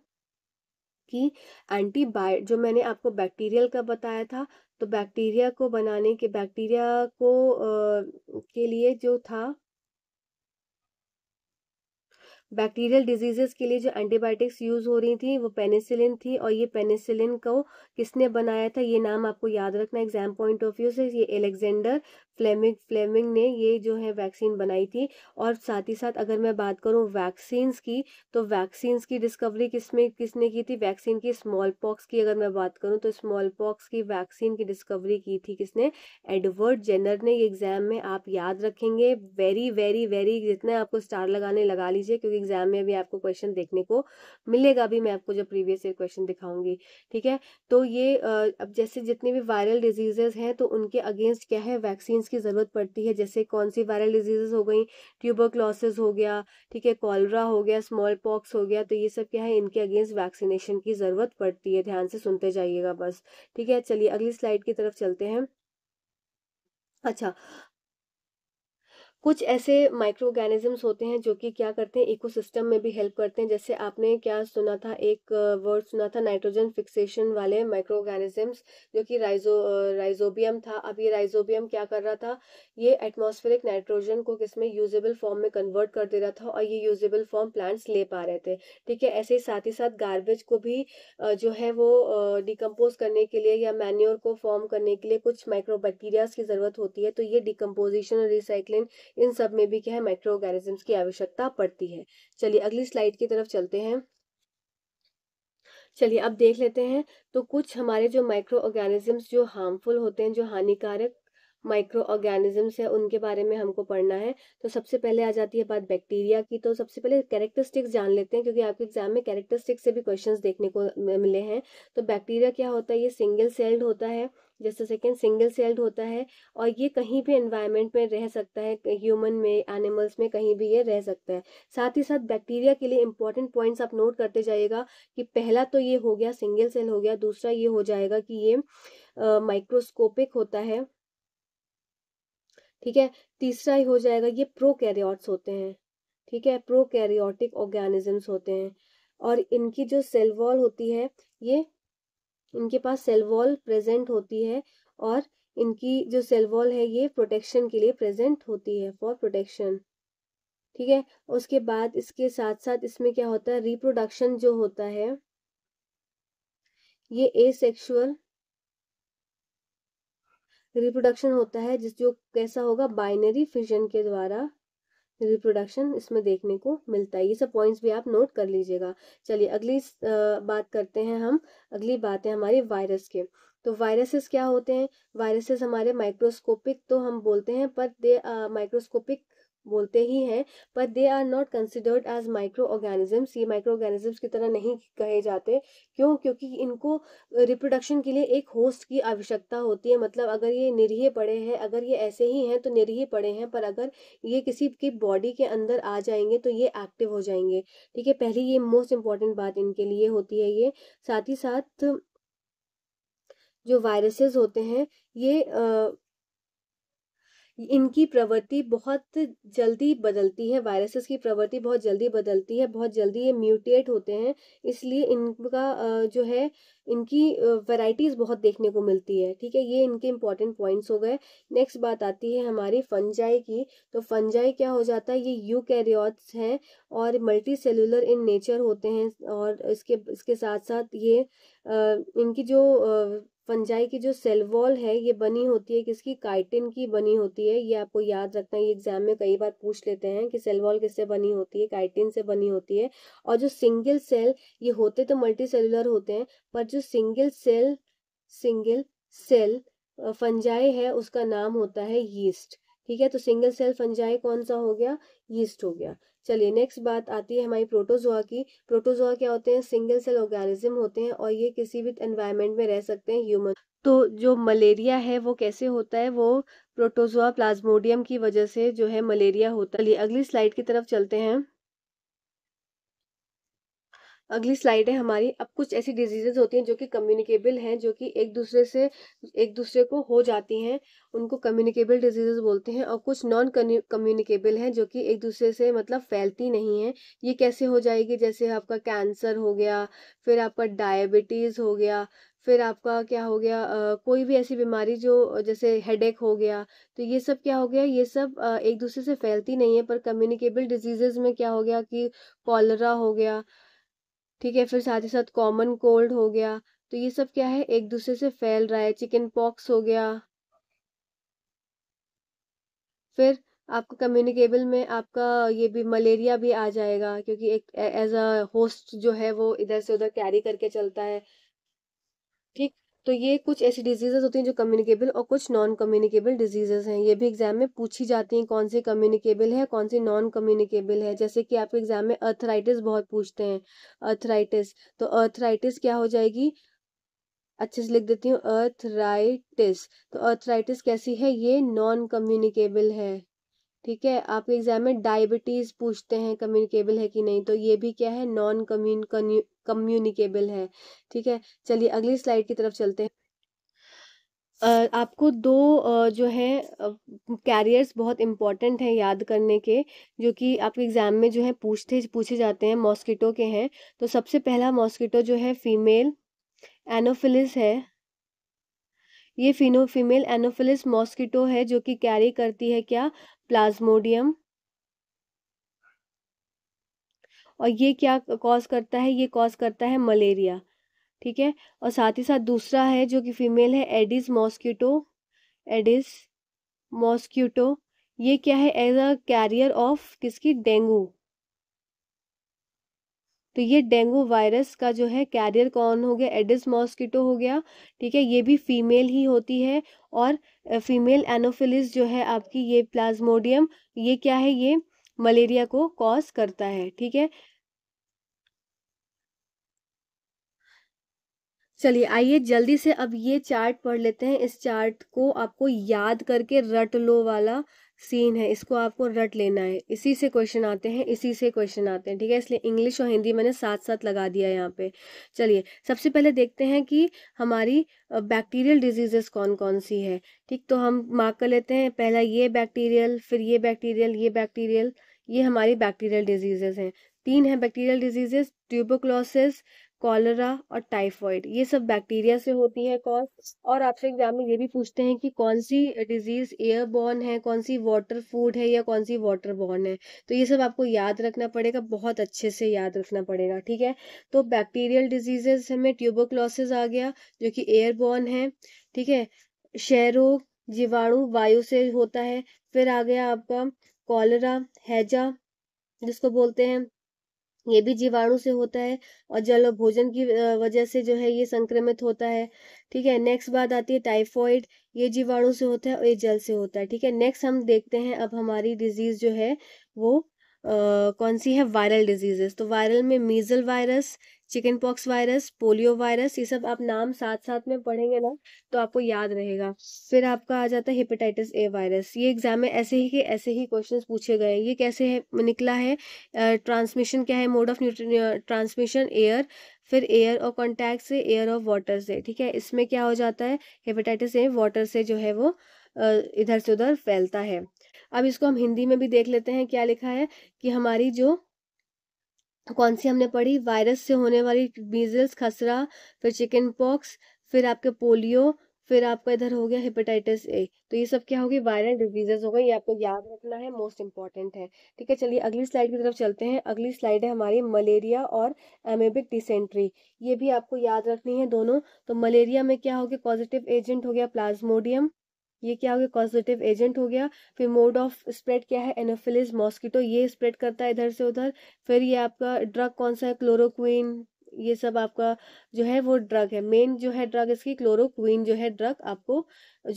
कि एंटीबायो जो मैंने आपको बैक्टीरियल का बताया था तो बैक्टीरिया को बनाने के बैक्टीरिया को आ, के लिए जो था बैक्टीरियल डिजीजेस के लिए जो एंटीबायोटिक्स यूज़ हो रही थी वो पेनिसिलिन थी और ये पेनिसिलिन को किसने बनाया था ये नाम आपको याद रखना एग्जाम पॉइंट ऑफ व्यू से ये एलेक्जेंडर फ्लेमिंग फ्लेमिंग ने ये जो है वैक्सीन बनाई थी और साथ ही साथ अगर मैं बात करूँ वैक्सीन्स की तो वैक्सीन्स की डिस्कवरी किसमें किसने की थी वैक्सीन की स्मॉल पॉक्स की अगर मैं बात करूँ तो स्मॉल पॉक्स की वैक्सीन की डिस्कवरी की थी किसने एडवर्ड जेनर ने ये एग्ज़ाम में आप याद रखेंगे वेरी वेरी वेरी जितने आपको स्टार लगाने लगा लीजिए क्योंकि एग्ज़ाम में अभी आपको क्वेश्चन देखने को मिलेगा अभी मैं आपको जब प्रीवियस ईयर क्वेश्चन दिखाऊंगी ठीक है तो ये अब जैसे जितने भी वायरल डिजीजेज हैं तो उनके अगेंस्ट क्या है वैक्सीन्स की ज़रूरत पड़ती है जैसे कौन सी वायरल डिजीज़ हो गई ट्यूबरक्लोसिस हो गया ठीक है कॉलरा हो गया स्मॉल पॉक्स हो गया तो ये सब क्या है इनके अगेंस्ट वैक्सीनेशन की ज़रूरत पड़ती है ध्यान से सुनते जाइएगा बस ठीक है चलिए अगली स्लाइड की तरफ चलते हैं अच्छा कुछ ऐसे माइक्रो ऑर्गेनिजम्स होते हैं जो कि क्या करते हैं इकोसिस्टम में भी हेल्प करते हैं जैसे आपने क्या सुना था एक वर्ड सुना था नाइट्रोजन फिक्सेशन वाले माइक्रो ऑर्गेनिजम्स जो कि राइजो राइजोबियम था अब ये राइजोबियम क्या कर रहा था ये एटमॉस्फेरिक नाइट्रोजन को किस में यूजेबल फॉर्म में कन्वर्ट कर दे रहा था और ये यूजेबल फॉर्म प्लांट्स ले पा रहे थे ठीक है ऐसे ही साथ ही साथ गार्बेज को भी जो है वो डिकम्पोज करने के लिए या मैन्योर को फॉर्म करने के लिए कुछ माइक्रो बैक्टीरियाज की ज़रूरत होती है तो ये डिकम्पोजिशन और रिसाइकलिंग इन सब में भी क्या है माइक्रो ऑर्गेनिजम्स की आवश्यकता पड़ती है चलिए अगली स्लाइड की तरफ चलते हैं चलिए अब देख लेते हैं तो कुछ हमारे जो माइक्रो ऑर्गेनिजम्स जो हार्मफुल होते हैं जो हानिकारक माइक्रो ऑर्गेनिजम्स है उनके बारे में हमको पढ़ना है तो सबसे पहले आ जाती है बात बैक्टीरिया की तो सबसे पहले कैरेक्टरिस्टिक्स जान लेते हैं क्योंकि आपके एग्जाम में कैरेक्टरिस्टिक्स से भी क्वेश्चन देखने को मिले हैं तो बैक्टीरिया क्या होता है ये सिंगल सेल्ड होता है जैसे सेकेंड सिंगल सेल्ड होता है और ये कहीं भी एनवायरमेंट में रह सकता है ह्यूमन में एनिमल्स में कहीं भी ये रह सकता है साथ ही साथ बैक्टीरिया के लिए इंपॉर्टेंट पॉइंट्स आप नोट करते जाइएगा कि पहला तो ये हो गया सिंगल सेल हो गया दूसरा ये हो जाएगा कि ये माइक्रोस्कोपिक होता है ठीक है तीसरा ही हो जाएगा ये प्रोकैरियोट्स होते हैं ठीक है प्रोकैरियोटिक ऑर्गेनिजम्स होते हैं और इनकी जो सेल वॉल होती है ये इनके पास सेल वॉल प्रेजेंट होती है और इनकी जो सेल वॉल है ये प्रोटेक्शन के लिए प्रेजेंट होती है फॉर प्रोटेक्शन ठीक है उसके बाद इसके साथ साथ इसमें क्या होता है रिप्रोडक्शन जो होता है ये ए सेक्शुअल रिप्रोडक्शन होता है जिस जो कैसा होगा बाइनरी फिजन के द्वारा रिप्रोडक्शन इसमें देखने को मिलता है ये सब पॉइंट्स भी आप नोट कर लीजिएगा चलिए अगली बात करते हैं हम अगली बात है हमारी वायरस के तो वायरसेस क्या होते हैं वायरसेस हमारे माइक्रोस्कोपिक तो हम बोलते हैं पर दे माइक्रोस्कोपिक बोलते ही हैं but they are not considered as microorganisms ये माइक्रो ऑर्गेनिजम्स की तरह नहीं कहे जाते क्यों क्योंकि इनको रिप्रोडक्शन के लिए एक होस्ट की आवश्यकता होती है मतलब अगर ये निरीह पड़े हैं अगर ये ऐसे ही हैं तो निरीह पड़े हैं पर अगर ये किसी की बॉडी के अंदर आ जाएंगे तो ये एक्टिव हो जाएंगे ठीक है पहली ये मोस्ट इम्पॉर्टेंट बात इनके लिए होती है ये साथ ही साथ जो वायरसेस होते हैं ये आ, इनकी प्रवृत्ति बहुत जल्दी बदलती है वायरसेस की प्रवृत्ति बहुत जल्दी बदलती है बहुत जल्दी ये म्यूटेट होते हैं इसलिए इनका जो है इनकी वैरायटीज़ बहुत देखने को मिलती है ठीक है ये इनके इंपॉर्टेंट पॉइंट्स हो गए नेक्स्ट बात आती है हमारी फंजाई की तो फंजाई क्या हो जाता है ये यू कैरियोट्स हैं और मल्टी सेलुलर इन नेचर होते हैं और इसके इसके साथ साथ ये इनकी जो फंजाई की जो सेल वॉल है ये बनी होती है किसकी काइटिन की बनी होती है ये आपको याद रखना है ये एग्जाम में कई बार पूछ लेते हैं कि सेल वॉल किससे बनी होती है काइटिन से बनी होती है और जो सिंगल सेल ये होते तो मल्टी सेलुलर होते हैं पर जो single cell single cell fungi है उसका नाम होता है यीस्ट ठीक है तो सिंगल सेल फंजाई कौन सा हो गया यीस्ट हो गया चलिए नेक्स्ट बात आती है हमारी प्रोटोजोआ की प्रोटोजोआ क्या होते हैं सिंगल सेल ऑर्गेनिज्म होते हैं और ये किसी भी एनवायरमेंट में रह सकते हैं ह्यूमन तो जो मलेरिया है वो कैसे होता है वो प्रोटोजोआ प्लाज्मोडियम की वजह से जो है मलेरिया होता है अगली स्लाइड की तरफ चलते हैं अगली स्लाइड है हमारी अब कुछ ऐसी डिजीजेज होती हैं जो कि कम्युनिकेबल हैं जो कि एक दूसरे से एक दूसरे को हो जाती हैं उनको कम्युनिकेबल डिजीजेज बोलते हैं और कुछ नॉन कम्युनिकेबल हैं जो कि एक दूसरे से मतलब फैलती नहीं है ये कैसे हो जाएगी जैसे आपका कैंसर हो गया फिर आपका डायबिटीज़ हो गया फिर आपका क्या हो गया आ, कोई भी ऐसी बीमारी जो जैसे हेडेक हो गया तो ये सब क्या हो गया ये सब आ, एक दूसरे से फैलती नहीं है पर कम्युनिकेबल डिजीजेज में क्या हो गया कि कॉलरा हो गया ठीक है फिर साथ ही साथ कॉमन कोल्ड हो गया तो ये सब क्या है एक दूसरे से फैल रहा है चिकन पॉक्स हो गया फिर आपको कम्युनिकेबल में आपका ये भी मलेरिया भी आ जाएगा क्योंकि एक एज अ होस्ट जो है वो इधर से उधर कैरी करके चलता है ठीक तो ये कुछ ऐसी डिजीजेज होती हैं जो कम्युनिकेबल और कुछ नॉन कम्युनिकेबल डिजीजेज हैं ये भी एग्जाम में पूछी जाती हैं कौन सी कम्युनिकेबल है कौन सी नॉन कम्युनिकेबल है जैसे कि आपके एग्जाम में अर्थराइटिस बहुत पूछते हैं अर्थराइटिस तो अर्थराइटिस क्या हो जाएगी अच्छे से लिख देती हूँ अर्थराइटिस तो अर्थराइटिस कैसी है ये नॉन कम्युनिकेबल है ठीक है आपके एग्ज़ाम में डायबिटीज़ पूछते हैं कम्युनिकेबल है कि नहीं तो ये भी क्या है नॉन कम्युन कम्युनिकेबल है ठीक है चलिए अगली स्लाइड की तरफ चलते हैं आपको दो जो है कैरियर्स बहुत इम्पॉर्टेंट हैं याद करने के जो कि आपके एग्ज़ाम में जो है पूछते पूछे जाते हैं मॉस्किटो के हैं तो सबसे पहला मॉस्किटो जो है फीमेल एनोफिलिस है ये फिनोफीमेल एनोफिलिस मॉस्किटो है जो कि कैरी करती है क्या प्लाज्मोडियम और ये क्या कॉज करता है ये कॉज करता है मलेरिया ठीक है और साथ ही साथ दूसरा है जो कि फीमेल है एडिस मॉस्किटो एडिस मॉस्किटो ये क्या है एज अ कैरियर ऑफ किसकी डेंगू तो ये डेंगू वायरस का जो है कैरियर कौन हो गया एडिस मॉस्किटो हो गया ठीक है ये भी फीमेल ही होती है और फीमेल एनोफिलिस जो है आपकी ये प्लाज्मोडियम ये क्या है ये मलेरिया को कॉज करता है ठीक है चलिए आइए जल्दी से अब ये चार्ट पढ़ लेते हैं इस चार्ट को आपको याद करके रट लो वाला सीन है इसको आपको रट लेना है इसी से क्वेश्चन आते हैं इसी से क्वेश्चन आते हैं ठीक है इसलिए इंग्लिश और हिंदी मैंने साथ साथ लगा दिया है यहाँ पे चलिए सबसे पहले देखते हैं कि हमारी बैक्टीरियल डिजीजेस कौन कौन सी है ठीक तो हम मार्क कर लेते हैं पहला ये बैक्टीरियल फिर ये बैक्टीरियल ये बैक्टीरियल ये हमारी बैक्टीरियल डिजीजेज हैं तीन है बैक्टीरियल डिजीजेस ट्यूबोक्लोसिस कॉलरा और टाइफॉइड ये सब बैक्टीरिया से होती है कॉज और आपसे एग्जाम में ये भी पूछते हैं कि कौन सी डिजीज एयर बॉर्न है कौन सी वाटर फूड है या कौन सी वाटर बॉर्न है तो ये सब आपको याद रखना पड़ेगा बहुत अच्छे से याद रखना पड़ेगा ठीक है तो बैक्टीरियल डिजीजेज हमें ट्यूबोक्लोसिस आ गया जो कि एयर बॉर्न है ठीक है क्षयरोग जीवाणु वायु से होता है फिर आ गया आपका कॉलरा हैजा जिसको बोलते हैं ये भी जीवाणु से होता है और जल भोजन की वजह से जो है ये संक्रमित होता है ठीक है नेक्स्ट बात आती है टाइफॉइड ये जीवाणु से होता है और ये जल से होता है ठीक है नेक्स्ट हम देखते हैं अब हमारी डिजीज जो है वो कौन सी है वायरल डिजीज़ेस तो वायरल में measle virus chickenpox virus polio virus ये सब आप नाम साथ साथ में पढ़ेंगे ना तो आपको याद रहेगा फिर आपका आ जाता है हेपेटाइटिस ए वायरस ये एग्ज़ाम में ऐसे ही के ऐसे ही क्वेश्चंस पूछे गए हैं ये कैसे है निकला है ट्रांसमिशन क्या है मोड ऑफ ट्रांसमिशन एयर फिर एयर और कॉन्टैक्ट से एयर और वाटर से ठीक है इसमें क्या हो जाता है हेपेटाइटिस ए वाटर से जो है वो इधर से उधर फैलता है अब इसको हम हिंदी में भी देख लेते हैं क्या लिखा है कि हमारी जो कौन सी हमने पढ़ी वायरस से होने वाली मीजल्स खसरा फिर चिकन पॉक्स फिर आपके पोलियो फिर आपका इधर हो गया हेपेटाइटिस ए तो ये सब क्या होगी वायरल डिजीजेस हो गए ये आपको याद रखना है मोस्ट इंपॉर्टेंट है ठीक है चलिए अगली स्लाइड की तरफ चलते हैं अगली स्लाइड है हमारी मलेरिया और एमेबिक डिसेंट्री ये भी आपको याद रखनी है दोनों तो मलेरिया में क्या हो गया पॉजिटिव एजेंट हो गया प्लाज्मोडियम ये क्या हो गया कॉजिटिव एजेंट हो गया फिर मोड ऑफ स्प्रेड क्या है एनोफिलिस मॉस्किटो ये स्प्रेड करता है इधर से उधर फिर ये आपका ड्रग कौन सा है क्लोरोक्वीन ये सब आपका जो है वो ड्रग है मेन जो है ड्रग इसकी क्लोरोक्वीन जो है ड्रग आपको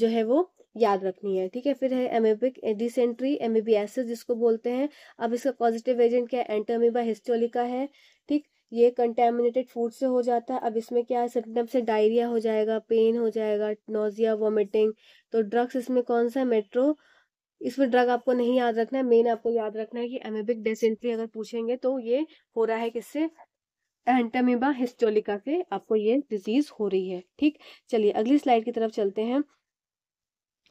जो है वो याद रखनी है ठीक है फिर है एमेबिक डिसेंट्री एमेबियासिस जिसको बोलते हैं अब इसका पॉजिटिव एजेंट क्या है एंटामीबा हिस्टोलिका है ठीक ये कंटेमिनेटेड फूड से हो जाता है अब इसमें क्या है सिम्टम से डायरिया हो जाएगा पेन हो जाएगा नोजिया वॉमिटिंग तो ड्रग्स इसमें कौन सा है मेट्रो इसमें ड्रग आपको नहीं याद रखना है मेन आपको याद रखना है कि एमेबिक डेसेंट्री अगर पूछेंगे तो ये हो रहा है किससे एंटामीबा हिस्टोलिका से आपको ये डिजीज हो रही है ठीक चलिए अगली स्लाइड की तरफ चलते हैं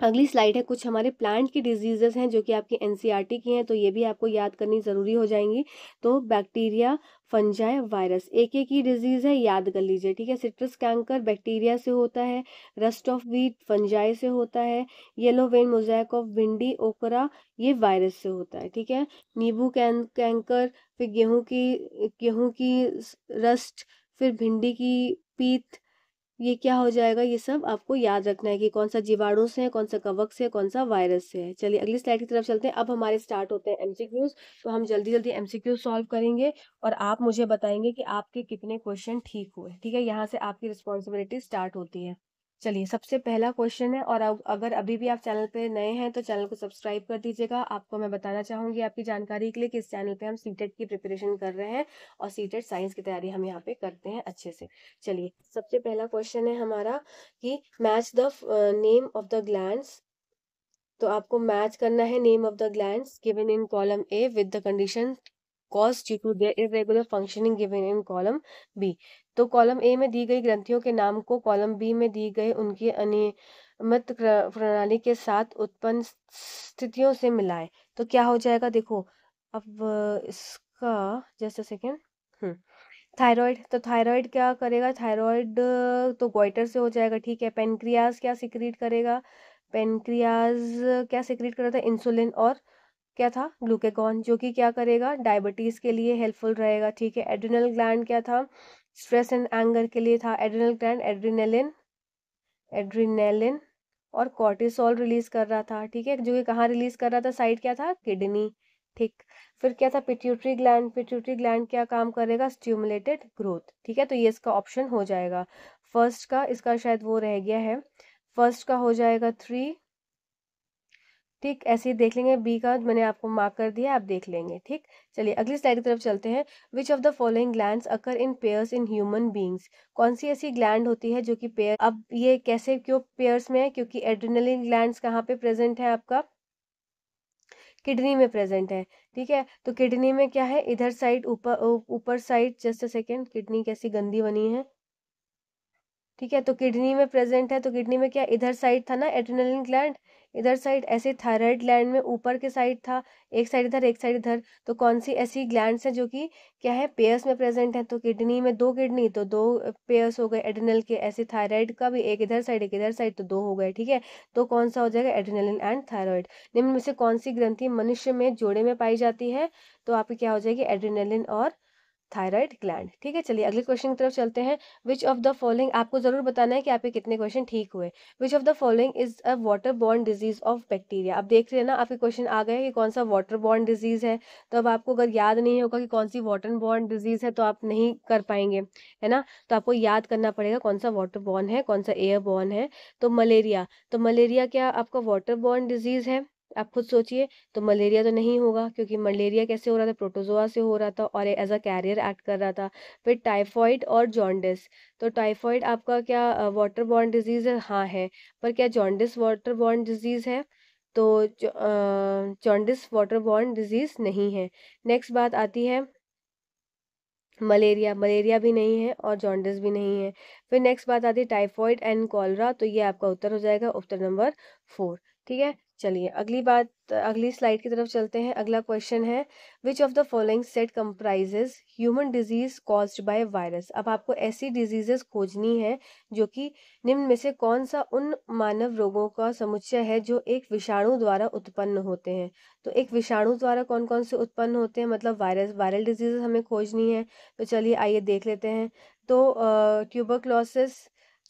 अगली स्लाइड है कुछ हमारे प्लांट की डिजीज़ेस हैं जो कि आपकी एन की हैं तो ये भी आपको याद करनी ज़रूरी हो जाएंगी तो बैक्टीरिया फंजाई वायरस एक एक ही डिजीज़ है याद कर लीजिए ठीक है सिट्रस कैंकर बैक्टीरिया से होता है रस्ट ऑफ वीट फंजाई से होता है येलो वेन मोजैक ऑफ भिंडी ओकरा ये वायरस से होता है ठीक है नींबू कैं कैंकर फिर गेहूँ की गेहूँ की रस्ट फिर भिंडी की पीत ये क्या हो जाएगा ये सब आपको याद रखना है कि कौन सा जीवाणु से है कौन सा कवक से है कौन सा वायरस से है चलिए अगली स्लाइड की तरफ चलते हैं अब हमारे स्टार्ट होते हैं एमसीक्यूज तो हम जल्दी जल्दी एमसीक्यूज सॉल्व करेंगे और आप मुझे बताएंगे कि आपके कितने क्वेश्चन ठीक हुए ठीक है यहाँ से आपकी रिस्पॉन्सिबिलिटी स्टार्ट होती है चलिए सबसे पहला क्वेश्चन है और अगर अभी भी आप चैनल पे नए हैं तो चैनल को सब्सक्राइब कर दीजिएगा आपको मैं बताना चाहूंगी आपकी जानकारी के लिए कि इस चैनल पे हम सीटेट e की प्रिपरेशन कर रहे हैं और सीटेट e साइंस की तैयारी हम यहाँ पे करते हैं अच्छे से चलिए सबसे पहला क्वेश्चन है हमारा कि match the name of the gland तो आपको मैच करना है name of the gland given in column A with the condition cause due to their irregular functioning given in column B तो कॉलम ए में दी गई ग्रंथियों के नाम को कॉलम बी में दी गई उनकी अनियमित प्रणाली के साथ उत्पन्न स्थितियों से मिलाए तो क्या हो जाएगा देखो अब इसका जस्ट अ सेकेंड थायराइड तो थायराइड क्या करेगा थायराइड तो गोइटर से हो जाएगा ठीक है पेनक्रियाज क्या सिक्रीट करेगा पेनक्रियाज क्या सिक्रीट करता है इंसुलिन और क्या था ग्लूकेकॉन जो कि क्या करेगा डायबिटीज़ के लिए हेल्पफुल रहेगा ठीक है एड्रिनल ग्लैंड क्या था स्ट्रेस एंड एंगर के लिए था एड्रिनल ग्लैंड एड्रिनेलिन एड्रिनेलिन और कॉर्टिसोल रिलीज कर रहा था ठीक है जो कि कहाँ रिलीज कर रहा था साइड क्या था किडनी ठीक फिर क्या था पिट्यूटरी ग्लैंड पिट्यूटरी ग्लैंड क्या काम करेगा स्ट्यूमुलेटेड ग्रोथ ठीक है तो ये इसका ऑप्शन हो जाएगा फर्स्ट का इसका शायद वो रह गया है फर्स्ट का हो जाएगा थ्री ठीक ऐसे ही देख लेंगे बी का मैंने आपको मार्क कर दिया आप देख लेंगे ठीक चलिए अगली स्लाइड की तरफ चलते हैं which of the following gland occur in pairs in human beings कौन सी ऐसी ग्लैंड होती है जो कि पेयर अब ये कैसे क्यों पेयर्स में है क्योंकि एड्रीनलिन ग्लैंड कहाँ पे प्रेजेंट है आपका किडनी में प्रेजेंट है ठीक है तो किडनी में क्या है इधर साइड ऊपर ऊपर side just a second kidney कैसी गंदी बनी है ठीक है तो किडनी में प्रेजेंट है तो किडनी में क्या इधर साइड था ना एड्रेनलिन ग्लैंड इधर साइड ऐसे थायराइड ग्लैंड में ऊपर के साइड था एक साइड इधर एक साइड इधर तो कौन सी ऐसी ग्लैंड्स हैं जो कि क्या है पेयर्स में प्रेजेंट है तो किडनी में दो किडनी तो दो पेयर्स हो गए एडिनल के ऐसे थायराइड का भी एक इधर साइड एक इधर साइड तो दो हो गए ठीक है तो कौन सा हो जाएगा एडिनलिन एंड थायरॉयड निम्न में से कौन सी ग्रंथि मनुष्य में जोड़े में पाई जाती है तो आपकी क्या हो जाएगी एड्रीनलिन और थायराइड ग्लैंड ठीक है चलिए अगले क्वेश्चन की तरफ चलते हैं विच ऑफ द फॉलोइंग आपको जरूर बताना है कि आपके कितने क्वेश्चन ठीक हुए which of the following is a water borne disease of bacteria आप देख रहे हैं ना आपके क्वेश्चन आ गए कि कौन सा वाटर बॉर्न डिजीज है तो अब आपको अगर याद नहीं होगा कि कौन सी वाटर बॉर्न डिजीज है तो आप नहीं कर पाएंगे है ना तो आपको याद करना पड़ेगा कौन सा वाटर बॉर्न है कौन सा एयर बॉर्न है तो मलेरिया तो मलेरिया क्या आपका वाटर बॉर्न डिजीज है आप खुद सोचिए तो मलेरिया तो नहीं होगा क्योंकि मलेरिया कैसे हो रहा था प्रोटोजोआ से हो रहा था और एज अ कैरियर एक्ट कर रहा था फिर टाइफॉइड और जॉन्डिस तो टाइफॉइड आपका क्या वाटर बॉर्न डिजीज़ है हाँ है पर क्या जॉन्डिस वाटर बॉर्न डिजीज़ है तो जॉन्डिस वाटर बॉर्न डिजीज़ नहीं है नेक्स्ट बात आती है मलेरिया मलेरिया भी नहीं है और जॉन्डिस भी नहीं है फिर नेक्स्ट बात आती है टाइफॉइड एंड कॉलरा तो ये आपका उत्तर हो जाएगा उत्तर नंबर फोर ठीक है चलिए अगली बात अगली स्लाइड की तरफ चलते हैं अगला क्वेश्चन है which of the following set comprises human disease caused by virus अब आपको ऐसी डिजीजेस खोजनी है जो कि निम्न में से कौन सा उन मानव रोगों का समुच्चय है जो एक विषाणु द्वारा उत्पन्न होते हैं तो एक विषाणु द्वारा कौन कौन से उत्पन्न होते हैं मतलब वायरस वायरल डिजीजेस हमें खोजनी है तो चलिए आइए देख लेते हैं तो ट्यूबरक्लोसिस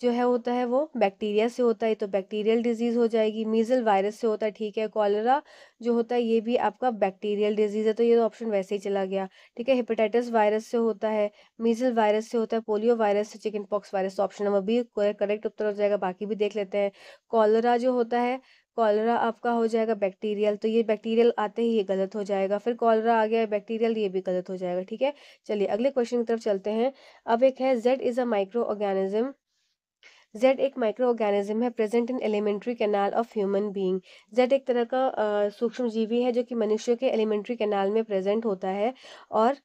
जो है होता है वो बैक्टीरिया से होता है तो बैक्टीरियल डिजीज़ हो जाएगी मीज़ल वायरस से होता है ठीक है कॉलरा जो होता है ये भी आपका बैक्टीरियल डिजीज़ है तो ये तो ऑप्शन वैसे ही चला गया ठीक है हेपेटाइटिस वायरस से होता है मीज़ल वायरस से होता है पोलियो वायरस से चिकन पॉक्स वायरस तो ऑप्शन नंबर बी करेक्ट उत्तर हो जाएगा बाकी भी देख लेते हैं कॉलरा जो होता है कॉलरा आपका हो जाएगा बैक्टीरियल तो ये बैक्टीरियल आते ही ये गलत हो जाएगा फिर कॉलरा आ गया बैक्टीरियल ये भी गलत हो जाएगा ठीक है चलिए अगले क्वेश्चन की तरफ चलते हैं अब एक है Z is a microorganism Z एक माइक्रो ऑर्गेनिज्म है present in alimentary canal of human being Z एक तरह का सूक्ष्म जीवी है जो कि मनुष्य के एलिमेंट्री कैनाल में प्रेजेंट होता है और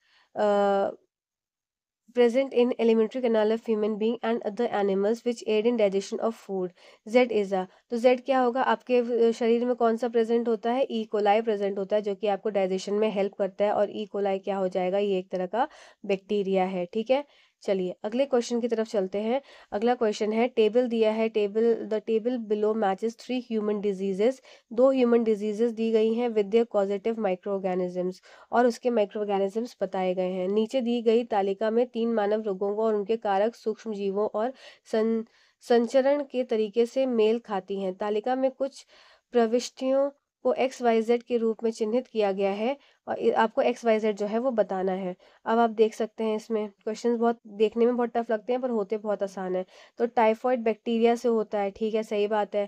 present in alimentary canal of human being and other animals which aid in digestion of food Z is a तो जेड क्या होगा आपके शरीर में कौन सा प्रेजेंट होता है ई कोलाई प्रेजेंट होता है जो कि आपको डाइजेशन में हेल्प करता है और ई e. कोलाई क्या हो जाएगा ये एक तरह का बैक्टीरिया है ठीक है चलिए अगले क्वेश्चन की तरफ चलते हैं अगला क्वेश्चन है टेबल दिया है table the table below matches three human diseases दो ह्यूमन डिजीजेस दी गई हैं with their positive microorganisms और उसके माइक्रो ऑर्गेनिजम्स बताए गए हैं नीचे दी गई तालिका में तीन मानव रोगों को और उनके कारक सूक्ष्म जीवों और सं, संचरण के तरीके से मेल खाती हैं तालिका में कुछ प्रविष्टियों को एक्स वाई जेड के रूप में चिन्हित किया गया है और आपको एक्स वाई जेड जो है वो बताना है अब आप देख सकते हैं इसमें क्वेश्चन बहुत देखने में बहुत टफ लगते हैं पर होते बहुत आसान है तो टाइफॉइड बैक्टीरिया से होता है ठीक है सही बात है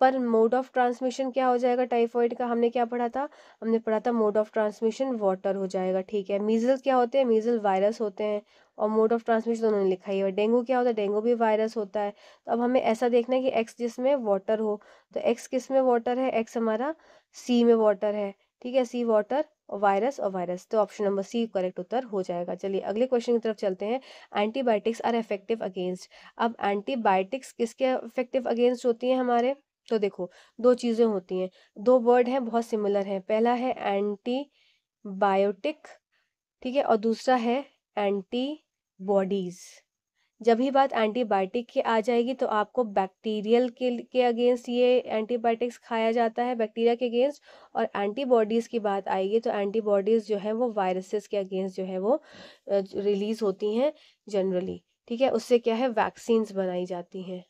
पर मोड ऑफ ट्रांसमिशन क्या हो जाएगा टाइफॉइड का हमने क्या पढ़ा था हमने पढ़ा था मोड ऑफ ट्रांसमिशन वाटर हो जाएगा ठीक है मीजल क्या होते हैं मीजल वायरस होते हैं और मोड ऑफ ट्रांसमिशन दोनों ने लिखा ही है डेंगू क्या होता है डेंगू भी वायरस होता है तो अब हमें ऐसा देखना है कि एक्स जिसमें वाटर हो तो एक्स किस में वाटर है एक्स हमारा सी में वाटर है ठीक है सी वाटर और वायरस और वायरस तो ऑप्शन नंबर सी करेक्ट उत्तर हो जाएगा चलिए अगले क्वेश्चन की तरफ चलते हैं एंटीबायोटिक्स आर इफेक्टिव अगेंस्ट अब एंटीबायोटिक्स किसके इफेक्टिव अगेंस्ट होती हैं हमारे तो देखो दो चीज़ें होती हैं दो वर्ड हैं बहुत सिमिलर हैं पहला है एंटी बायोटिक ठीक है और दूसरा है एंटी बॉडीज़ जब ही बात एंटीबायोटिक की आ जाएगी तो आपको बैक्टीरियल के के अगेंस्ट ये एंटीबायोटिक्स खाया जाता है बैक्टीरिया के अगेंस्ट और एंटीबॉडीज़ की बात आएगी तो एंटीबॉडीज़ जो है वो वायरसेस के अगेंस्ट जो है वो रिलीज़ होती हैं जनरली ठीक है उससे क्या है वैक्सीन्स बनाई जाती हैं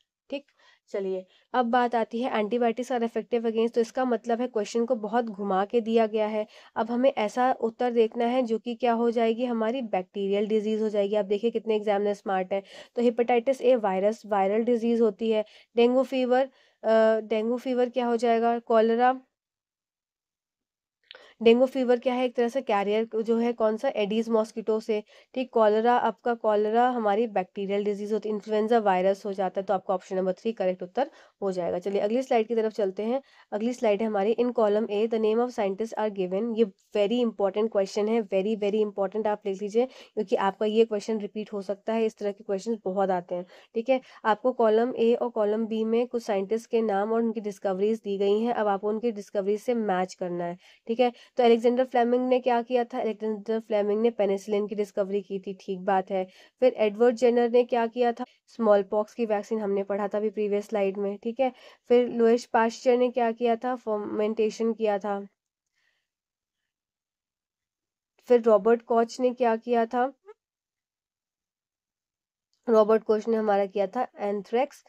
चलिए अब बात आती है एंटीबायोटिक्स आर इफेक्टिव अगेंस्ट तो इसका मतलब है क्वेश्चन को बहुत घुमा के दिया गया है अब हमें ऐसा उत्तर देखना है जो कि क्या हो जाएगी हमारी बैक्टीरियल डिजीज़ हो जाएगी आप देखिए कितने एग्जामिनर स्मार्ट हैं तो hepatitis A virus viral disease होती है डेंगू फीवर डेंगू फीवर क्या हो जाएगा कॉलरा डेंगू फीवर क्या है एक तरह से कैरियर जो है कौन सा एडीज मॉस्किटो से ठीक कॉलरा आपका कॉलरा हमारी बैक्टीरियल डिजीज होती है इन्फ्लुएंजा वायरस हो जाता है तो आपका ऑप्शन नंबर थ्री करेक्ट उत्तर हो जाएगा चलिए अगली स्लाइड की तरफ चलते हैं अगली स्लाइड है हमारी in column A the name of scientist are given ये वेरी इंपॉर्टेंट क्वेश्चन है वेरी वेरी इंपॉर्टेंट आप लिख लीजिए क्योंकि आपका ये क्वेश्चन रिपीट हो सकता है इस तरह के क्वेश्चन बहुत आते हैं ठीक है आपको कॉलम ए और कॉलम बी में कुछ साइंटिस्ट के नाम और उनकी डिस्कवरीज दी गई हैं अब आपको उनकी डिस्कवरीज से मैच करना है ठीक है तो अलेक्जेंडर फ्लेमिंग ने क्या किया था अलेक्जेंडर फ्लेमिंग ने पेनिसिलिन की डिस्कवरी की थी ठीक बात है फिर एडवर्ड जेनर ने क्या किया था स्मॉल पॉक्स की वैक्सीन हमने पढ़ा था अभी प्रीवियस स्लाइड में ठीक है फिर लुइस पाश्चर ने क्या किया था फॉर्मेंटेशन किया था फिर रॉबर्ट कोच ने क्या किया था रॉबर्ट कोच ने हमारा किया था एंथ्रेक्स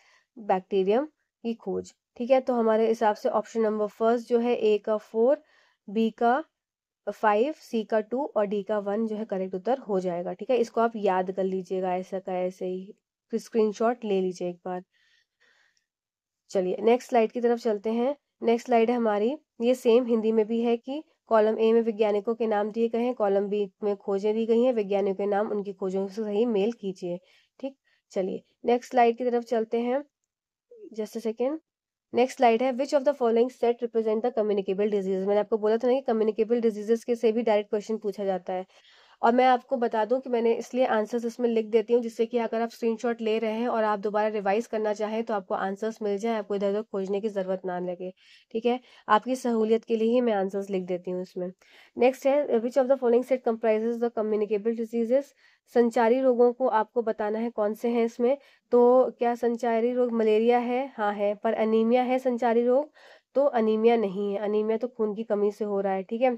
बैक्टीरियम की खोज ठीक है तो हमारे हिसाब से ऑप्शन नंबर फर्स्ट जो है ए का फोर बी का फाइव सी का टू और डी का वन जो है करेक्ट उत्तर हो जाएगा ठीक है इसको आप याद कर लीजिएगा ऐसा का ऐसे ही शॉट ले लीजिए एक बार चलिए नेक्स्ट स्लाइड की तरफ चलते हैं नेक्स्ट स्लाइड है हमारी ये सेम हिंदी में भी है कि कॉलम ए में वैज्ञानिकों के नाम दिए गए हैं कॉलम बी में खोजें दी गई हैं वैज्ञानिकों के नाम उनकी खोजों से सही मेल कीजिए ठीक चलिए नेक्स्ट स्लाइड की तरफ चलते हैं जस्ट सेकेंड नेक्स्ट स्लाइड है which of the following set represent the communicable disease मैंने आपको बोला था ना कि कम्युनिकेबल डिजीजेस के से भी डायरेक्ट क्वेश्चन पूछा जाता है और मैं आपको बता दूं कि मैंने इसलिए आंसर्स इसमें लिख देती हूँ जिससे कि अगर आप स्क्रीनशॉट ले रहे हैं और आप दोबारा रिवाइज करना चाहें तो आपको आंसर्स मिल जाए आपको इधर उधर खोजने की ज़रूरत ना लगे ठीक है आपकी सहूलियत के लिए ही मैं आंसर्स लिख देती हूँ इसमें नेक्स्ट है which of the following set comprise the communicable diseases संचारी रोगों को आपको बताना है कौन से हैं इसमें तो क्या संचारी रोग मलेरिया है हाँ है पर अनीमिया है संचारी रोग तो अनिमिया नहीं है अनीमिया तो खून की कमी से हो रहा है ठीक है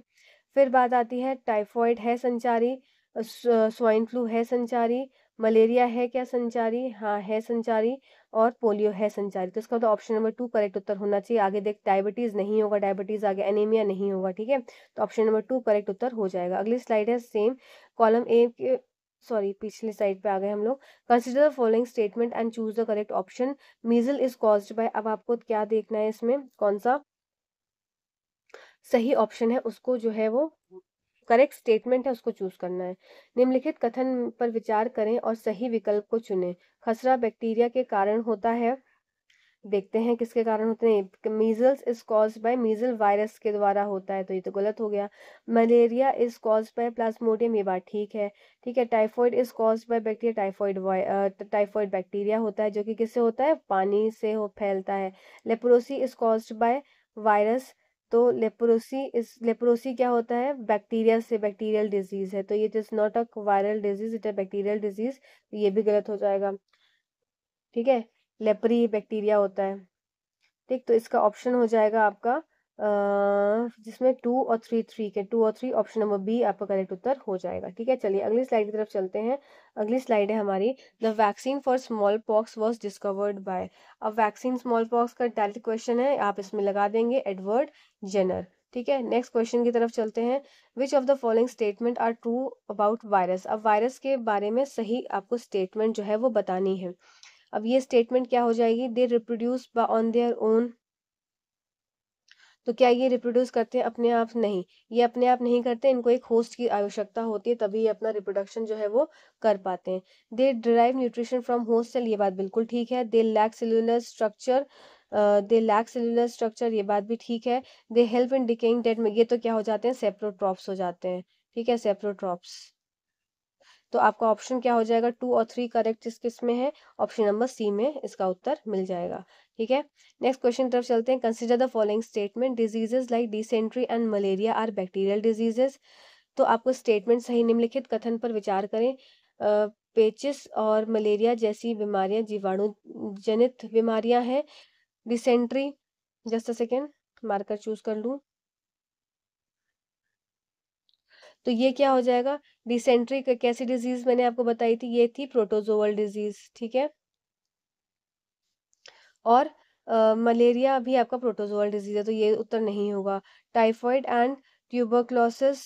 फिर बात आती है टाइफॉइड है संचारी स्वाइन फ्लू है संचारी मलेरिया है क्या संचारी हाँ है संचारी और पोलियो है संचारी तो इसका तो ऑप्शन नंबर टू करेक्ट उत्तर होना चाहिए आगे देख डायबिटीज़ नहीं होगा डायबिटीज़ आगे एनीमिया नहीं होगा ठीक है तो ऑप्शन नंबर टू करेक्ट उत्तर हो जाएगा अगली स्लाइड है सेम कॉलम ए के सॉरी पिछली साइड पे आ गए हम लोग consider the following statement and choose the correct option measle is caused by अब आपको क्या देखना है इसमें कौन सा सही ऑप्शन है उसको जो है वो करेक्ट स्टेटमेंट है उसको चूज करना है निम्नलिखित कथन पर विचार करें और सही विकल्प को चुनें खसरा बैक्टीरिया के कारण होता है देखते हैं किसके कारण होते हैं measles is cause by measle virus के द्वारा होता है तो ये तो गलत हो गया malaria is cause by plasmodium ये बात ठीक है ठीक है typhoid is cause by bacteria typhoid typhoid bacteria होता है जो कि किससे होता है पानी से हो फैलता है leprosy is cause by virus तो लेप्रोसी इस लेप्रोसी क्या होता है बैक्टीरिया से बैक्टीरियल डिजीज़ है तो ये is not a viral disease it a bacterial disease तो ये भी गलत हो जाएगा ठीक है लेप्री बैक्टीरिया होता है ठीक तो इसका ऑप्शन हो जाएगा आपका जिसमें टू और थ्री थ्री के टू और थ्री ऑप्शन नंबर बी आपका करेक्ट उत्तर हो जाएगा ठीक है चलिए अगली स्लाइड की तरफ चलते हैं अगली स्लाइड है हमारी the vaccine for smallpox was discovered by अब वैक्सीन स्मॉल पॉक्स का डायरेक्ट क्वेश्चन है आप इसमें लगा देंगे एडवर्ड जेनर ठीक है नेक्स्ट क्वेश्चन की तरफ चलते हैं which of the following statement are true about virus अब वायरस के बारे में सही आपको स्टेटमेंट जो है वो बतानी है अब ये स्टेटमेंट क्या हो जाएगी they reproduce on their own तो क्या ये रिप्रोड्यूस करते हैं अपने आप नहीं ये अपने आप नहीं करते इनको एक होस्ट की आवश्यकता होती है तभी ये अपना रिप्रोडक्शन जो है वो कर पाते हैं they derive nutrition from host cell ये बात बिल्कुल ठीक है they lack cellular structure they lack cellular structure ये बात भी ठीक है they help in decaying dead में ये तो क्या हो जाते हैं सेप्रोट्रॉप्स हो जाते हैं ठीक है सेप्रोट्रॉप्स तो आपका ऑप्शन क्या हो जाएगा टू और थ्री करेक्ट इस किस में है ऑप्शन नंबर सी में इसका उत्तर मिल जाएगा ठीक है नेक्स्ट क्वेश्चन तरफ चलते हैं consider the following statement diseases like dysentery and malaria are bacterial diseases तो आपको स्टेटमेंट सही निम्नलिखित कथन पर विचार करें पेचिस और मलेरिया जैसी बीमारियां जीवाणु जनित बीमारियां हैं dysentery just a second marker choose कर लू तो ये क्या हो जाएगा डिसेंट्री कैसी डिजीज मैंने आपको बताई थी ये थी प्रोटोजोअल डिजीज ठीक है और मलेरिया भी आपका प्रोटोजोअल डिजीज है तो ये उत्तर नहीं होगा टाइफॉइड एंड ट्यूबरक्लोसिस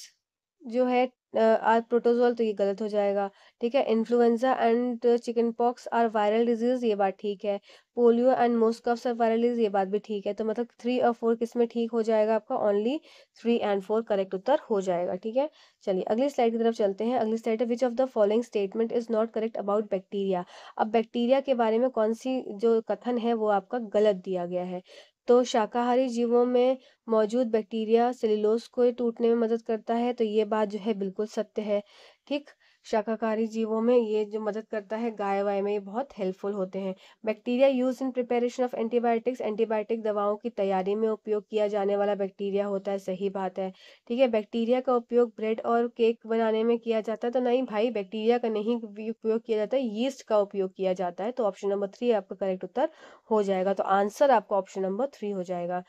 जो है आर प्रोटोजोल तो ये गलत हो जाएगा ठीक है influenza and chickenpox are viral disease ये बात ठीक है polio and most cuffs are viral disease ये बात भी ठीक है तो मतलब थ्री और फोर किस में ठीक हो जाएगा आपका only three and four correct उत्तर हो जाएगा ठीक है चलिए अगली स्लाइड की तरफ चलते हैं अगली स्लाइड है which of the following statement is not correct about bacteria अब बैक्टीरिया के बारे में कौन सी जो कथन है वो आपका गलत दिया गया है तो शाकाहारी जीवों में मौजूद बैक्टीरिया सेलुलोज को टूटने में मदद करता है तो ये बात जो है बिल्कुल सत्य है ठीक शाकाहारी जीवों में ये जो मदद करता है गाय वाय में ये बहुत हेल्पफुल होते हैं bacteria use in preparation of antibiotics antibiotic दवाओं की तैयारी में उपयोग किया जाने वाला बैक्टीरिया होता है सही बात है ठीक है बैक्टीरिया का उपयोग ब्रेड और केक बनाने में किया जाता है तो नहीं भाई बैक्टीरिया का नहीं उपयोग किया जाता है यीस्ट का उपयोग किया जाता है तो ऑप्शन नंबर थ्री आपका करेक्ट उत्तर हो जाएगा तो आंसर आपका ऑप्शन नंबर थ्री हो जाएगा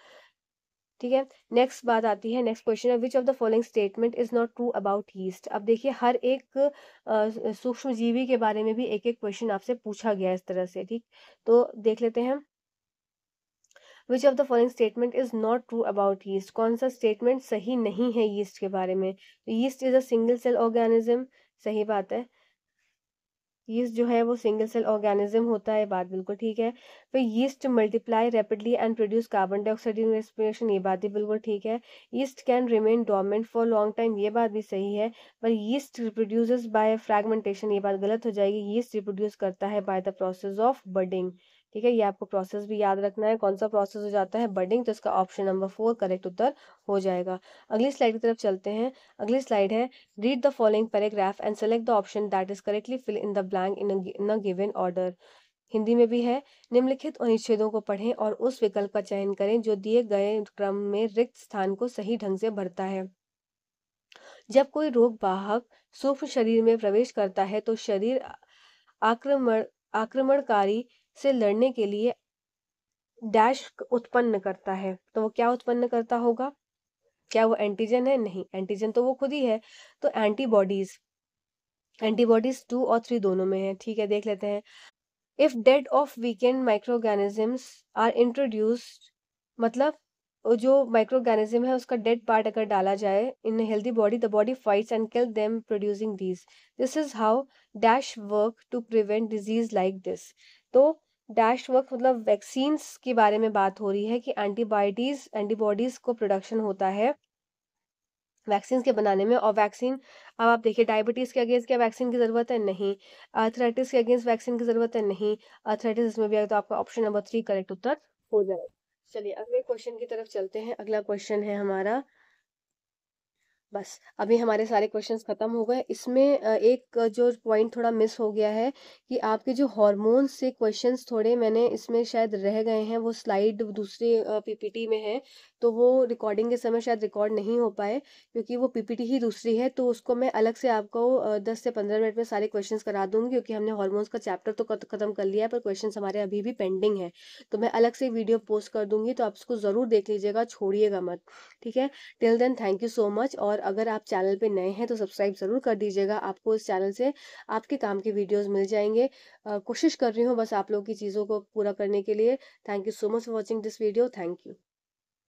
ठीक है नेक्स्ट बात आती है नेक्स्ट क्वेश्चन है which of the following statement is not true about yeast अब देखिए हर एक सूक्ष्म जीवी के बारे में भी एक एक क्वेश्चन आपसे पूछा गया इस तरह से ठीक तो देख लेते हैं which of the following statement is not true about yeast कौन सा स्टेटमेंट सही नहीं है यीस्ट के बारे में yeast is a single cell organism सही बात है यीस्ट जो है वो सिंगल सेल ऑर्गेनिज्म होता है बात बिल्कुल ठीक है फिर yeast multiply rapidly and produce carbon dioxide in respiration ये बात भी बिल्कुल ठीक है yeast can remain dormant for long time ये बात भी सही है पर यीस्ट रिप्रोड्यूस बाय फ्रेगमेंटेशन ये बात गलत हो जाएगी यीस्ट रिप्रोड्यूस करता है by the process of budding ठीक है ये आपको प्रोसेस भी याद रखना है कौन सा प्रोसेस हो जाता है बर्डिंग तो इसका ऑप्शन नंबर फोर करेक्ट उत्तर हो जाएगा अगली स्लाइड की तरफ चलते हैं अगली स्लाइड है read the following paragraph and select the option that is correctly fill in the blank in given order Hindi में भी है निम्नलिखित अनुच्छेदों को पढ़ें और उस विकल्प का चयन करें जो दिए गए क्रम में रिक्त स्थान को सही ढंग से भरता है जब कोई रोग बाहक सूक्ष्म शरीर में प्रवेश करता है तो शरीर आक्रमण आक्रमणकारी से लड़ने के लिए डैश उत्पन्न करता है तो वो क्या उत्पन्न करता होगा क्या वो एंटीजन है नहीं एंटीजन तो वो खुद ही है तो एंटीबॉडीज एंटीबॉडीज टू और थ्री दोनों में है ठीक है देख लेते हैं if dead of weakened microorganisms are introduced मतलब जो माइक्रो ऑर्गेनिज्म है उसका डेड पार्ट अगर डाला जाए in healthy body the body fights and kill them producing these this is how dash work to prevent disease like this तो dash work मतलब vaccines के बारे में बात हो रही है कि एंटीबायोटीज़ एंटीबॉडीज़ को प्रोडक्शन होता है वैक्सीन के बनाने में और वैक्सीन अब आप देखिए डायबिटीज़ के अगेंस्ट क्या वैक्सीन की ज़रूरत है नहीं अर्थराइटिस के अगेंस्ट वैक्सीन की ज़रूरत है नहीं अर्थराइटिस में भी आए तो आपका ऑप्शन नंबर थ्री करेक्ट उत्तर हो जाएगा चलिए अगले क्वेश्चन की तरफ चलते हैं अगला क्वेश्चन है हमारा बस अभी हमारे सारे क्वेश्चंस ख़त्म हो गए इसमें एक जो पॉइंट थोड़ा मिस हो गया है कि आपके जो हॉर्मोन्स से क्वेश्चंस थोड़े मैंने इसमें शायद रह गए हैं वो स्लाइड दूसरे पीपीटी में है तो वो रिकॉर्डिंग के समय शायद रिकॉर्ड नहीं हो पाए क्योंकि वो पीपीटी ही दूसरी है तो उसको मैं अलग से आपको दस से पंद्रह मिनट में सारे क्वेश्चन करा दूँगी क्योंकि हमने हॉर्मोन्स का चैप्टर तो ख़त्म कर लिया है पर क्वेश्चन हमारे अभी भी पेंडिंग है तो मैं अलग से वीडियो पोस्ट कर दूँगी तो आप उसको ज़रूर देख लीजिएगा छोड़िएगा मत ठीक है till then thank you so much और और अगर आप चैनल पे नए हैं तो सब्सक्राइब ज़रूर कर दीजिएगा आपको इस चैनल से आपके काम के वीडियोस मिल जाएंगे कोशिश कर रही हूँ बस आप लोग की चीज़ों को पूरा करने के लिए thank you so much for watching this video thank you